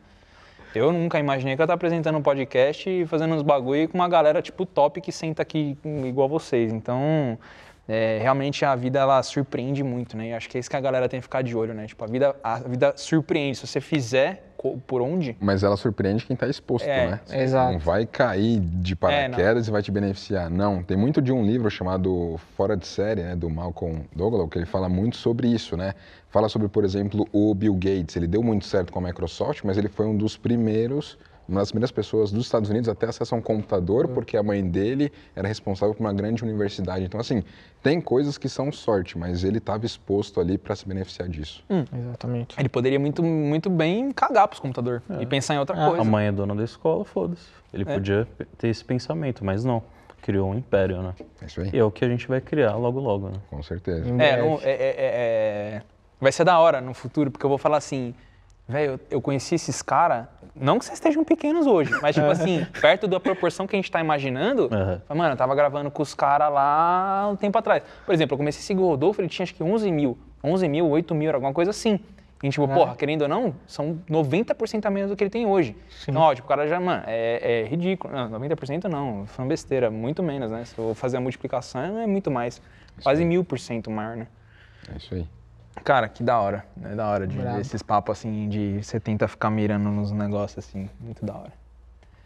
Eu nunca imaginei que eu estar apresentando um podcast e fazendo uns bagulho com uma galera tipo top que senta aqui igual vocês. Então, é, realmente a vida ela surpreende muito, né? E acho que é isso que a galera tem que ficar de olho, né? Tipo, a vida, a vida surpreende. Se você fizer por onde. Mas ela surpreende quem está exposto, é, né? É. exato. Não vai cair de é, paraquedas é, e vai te beneficiar. Não, tem muito de um livro chamado Fora de Série, né, do Malcolm Douglas, que ele fala muito sobre isso, né? Fala sobre, por exemplo, o Bill Gates. Ele deu muito certo com a Microsoft, mas ele foi um dos primeiros uma das primeiras pessoas dos Estados Unidos até acessam um computador, é. porque a mãe dele era responsável por uma grande universidade. Então, assim, tem coisas que são sorte, mas ele estava exposto ali para se beneficiar disso. Hum, exatamente. Ele poderia muito, muito bem cagar para os computadores é. e pensar em outra é. coisa. A mãe é dona da escola, foda-se. Ele é. podia ter esse pensamento, mas não criou um império, né? É isso aí. E é o que a gente vai criar logo logo, né? Com certeza. É, é é, é, é, vai ser da hora no futuro, porque eu vou falar assim, velho, eu conheci esses caras, não que vocês estejam pequenos hoje, mas tipo é. assim, perto da proporção que a gente tá imaginando, uhum. mano, eu tava gravando com os caras lá um tempo atrás. Por exemplo, eu comecei a seguir o Rodolfo, ele tinha acho que 11 mil, 11 mil, 8 mil, alguma coisa assim. E tipo, é. porra, querendo ou não, são 90% a menos do que ele tem hoje. Sim. Então, ó, tipo, o cara já, mano, é, é ridículo. Não, 90% não, foi uma besteira, muito menos, né? Se eu fazer a multiplicação, é muito mais. Isso quase mil por cento maior, né? É isso aí. Cara, que da hora. É da hora de ver esses papos assim, de você tenta ficar mirando nos negócios assim. Muito da hora.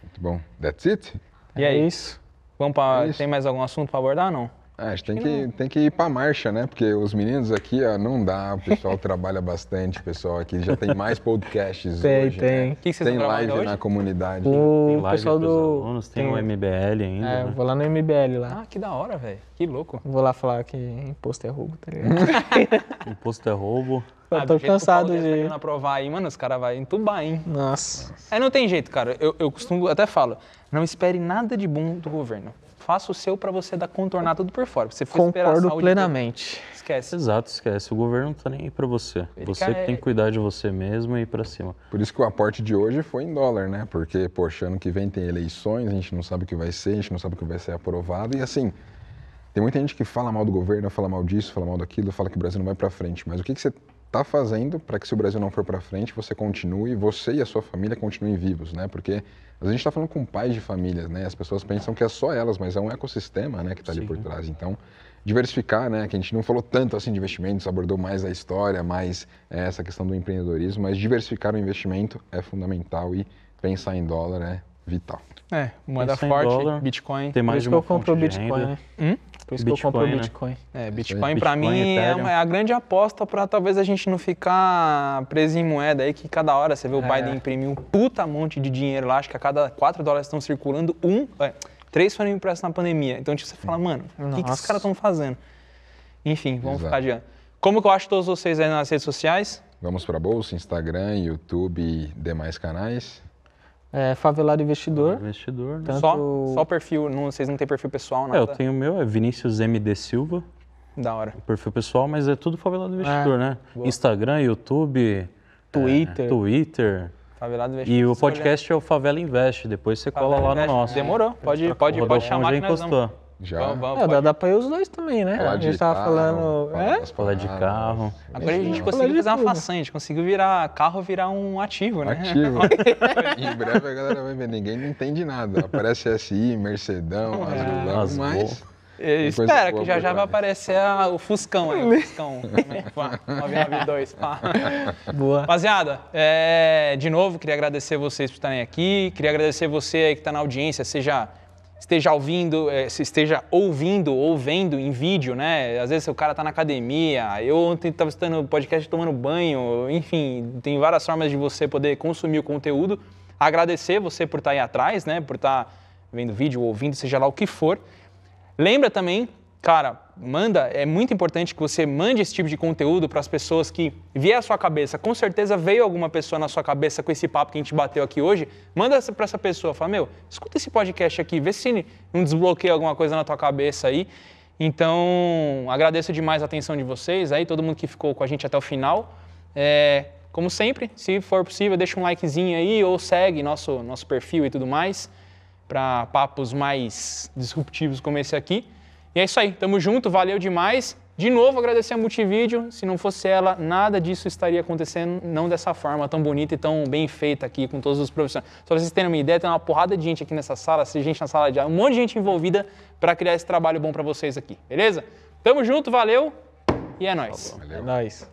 Muito bom. That's it? E é, é isso. Vamos pra... É isso. Tem mais algum assunto pra abordar não? É, a gente tem que, que tem que ir pra marcha, né? Porque os meninos aqui, ó, não dá, o pessoal trabalha bastante, o pessoal aqui já tem mais podcasts tem, hoje. Né? Tem, né? que que tem. live hoje? na comunidade. O tem pessoal do... alunos, tem, tem, o MBL é, ainda. É, né? vou lá no MBL lá. Ah, que da hora, velho. Que louco. Vou lá falar que imposto é roubo, tá ligado? imposto é roubo. Eu ah, tô cansado de. Tá aprovar aí, mano, os caras vão entubar, hein? Nossa. Nossa. É, não tem jeito, cara. Eu, eu costumo, até falo, não espere nada de bom do governo faça o seu para você dar, contornar tudo por fora. Você Concordo plenamente. Dele, esquece. Exato, esquece. O governo não tá nem aí para você. Ele você quer... tem que cuidar de você mesmo e ir para cima. Por isso que o aporte de hoje foi em dólar, né? Porque, poxa, ano que vem tem eleições, a gente não sabe o que vai ser, a gente não sabe o que vai ser aprovado. E assim, tem muita gente que fala mal do governo, fala mal disso, fala mal daquilo, fala que o Brasil não vai para frente. Mas o que, que você está fazendo para que se o Brasil não for para frente, você continue, você e a sua família continuem vivos, né? Porque a gente está falando com pais de famílias, né? As pessoas pensam que é só elas, mas é um ecossistema, né, que está ali por trás. Então, diversificar, né? Que a gente não falou tanto assim de investimentos, abordou mais a história, mais é, essa questão do empreendedorismo, mas diversificar o investimento é fundamental e pensar em dólar é vital. É, moeda forte, dólar, Bitcoin. Tem mais Por isso que eu compro Bitcoin. Hum? Por isso Bitcoin, que eu compro né? Bitcoin. É, Bitcoin para mim é, é, a grande aposta para talvez a gente não ficar preso em moeda aí, que cada hora você vê o é. Biden imprimir um puta monte de dinheiro lá, acho que a cada 4 dólares estão circulando, um, é, três foram impressos na pandemia. Então, tipo, você fala, hum. mano, o que, que os caras estão fazendo? Enfim, vamos Exato. ficar adiante. Como que eu acho todos vocês aí nas redes sociais? Vamos para Bolsa, Instagram, YouTube e demais canais. É, favelado investidor. Investidor. Né? Tanto... Só, só perfil, não, vocês não têm perfil pessoal, nada? É, eu tenho o meu, é Vinícius MD Silva. Da hora. perfil pessoal, mas é tudo favelado investidor, é. né? Boa. Instagram, YouTube, Twitter. É, Twitter. Favelado investidor. E o podcast é o Favela Invest. Depois você Favela cola lá Invest. no nosso. Demorou. Pode, pode, pode, pode chamar. Já já. Vamos, vamos, é, dá, dá pra ir os dois também, né? a gente tava carro, falando. É? Falar de carro. Agora a gente conseguiu fazer uma façanha, a gente conseguiu virar carro virar um ativo, né? Ativo. em breve a galera vai ver, ninguém não entende nada. Aparece SI, Mercedão, é. Azulão, As mas. Espera, que já já vai aparecer a, o Fuscão aí, o Fuscão 992. Boa. Rapaziada, é, de novo, queria agradecer vocês por estarem aqui, queria agradecer você aí que está na audiência, seja esteja ouvindo, eh, se esteja ouvindo ou vendo em vídeo, né? Às vezes o cara tá na academia, eu ontem estava escutando podcast tomando banho, enfim, tem várias formas de você poder consumir o conteúdo. Agradecer você por estar tá aí atrás, né? Por estar tá vendo vídeo, ouvindo, seja lá o que for. Lembra também cara, manda, é muito importante que você mande esse tipo de conteúdo para as pessoas que vier à sua cabeça. Com certeza veio alguma pessoa na sua cabeça com esse papo que a gente bateu aqui hoje. Manda para essa pessoa, fala: "Meu, escuta esse podcast aqui, vê se não desbloqueia alguma coisa na tua cabeça aí". Então, agradeço demais a atenção de vocês aí, todo mundo que ficou com a gente até o final. É, como sempre, se for possível, deixa um likezinho aí ou segue nosso nosso perfil e tudo mais para papos mais disruptivos como esse aqui. E é isso aí, tamo junto, valeu demais. De novo, agradecer a Multivídeo. Se não fosse ela, nada disso estaria acontecendo, não dessa forma tão bonita e tão bem feita aqui com todos os profissionais. Só pra vocês terem uma ideia, tem uma porrada de gente aqui nessa sala, gente na sala de aula, um monte de gente envolvida para criar esse trabalho bom para vocês aqui, beleza? Tamo junto, valeu e é nóis. Valeu. É nóis.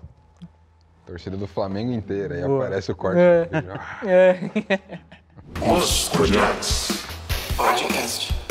Torcida do Flamengo inteira, aí Boa. aparece o corte. É. é. Os Podcast.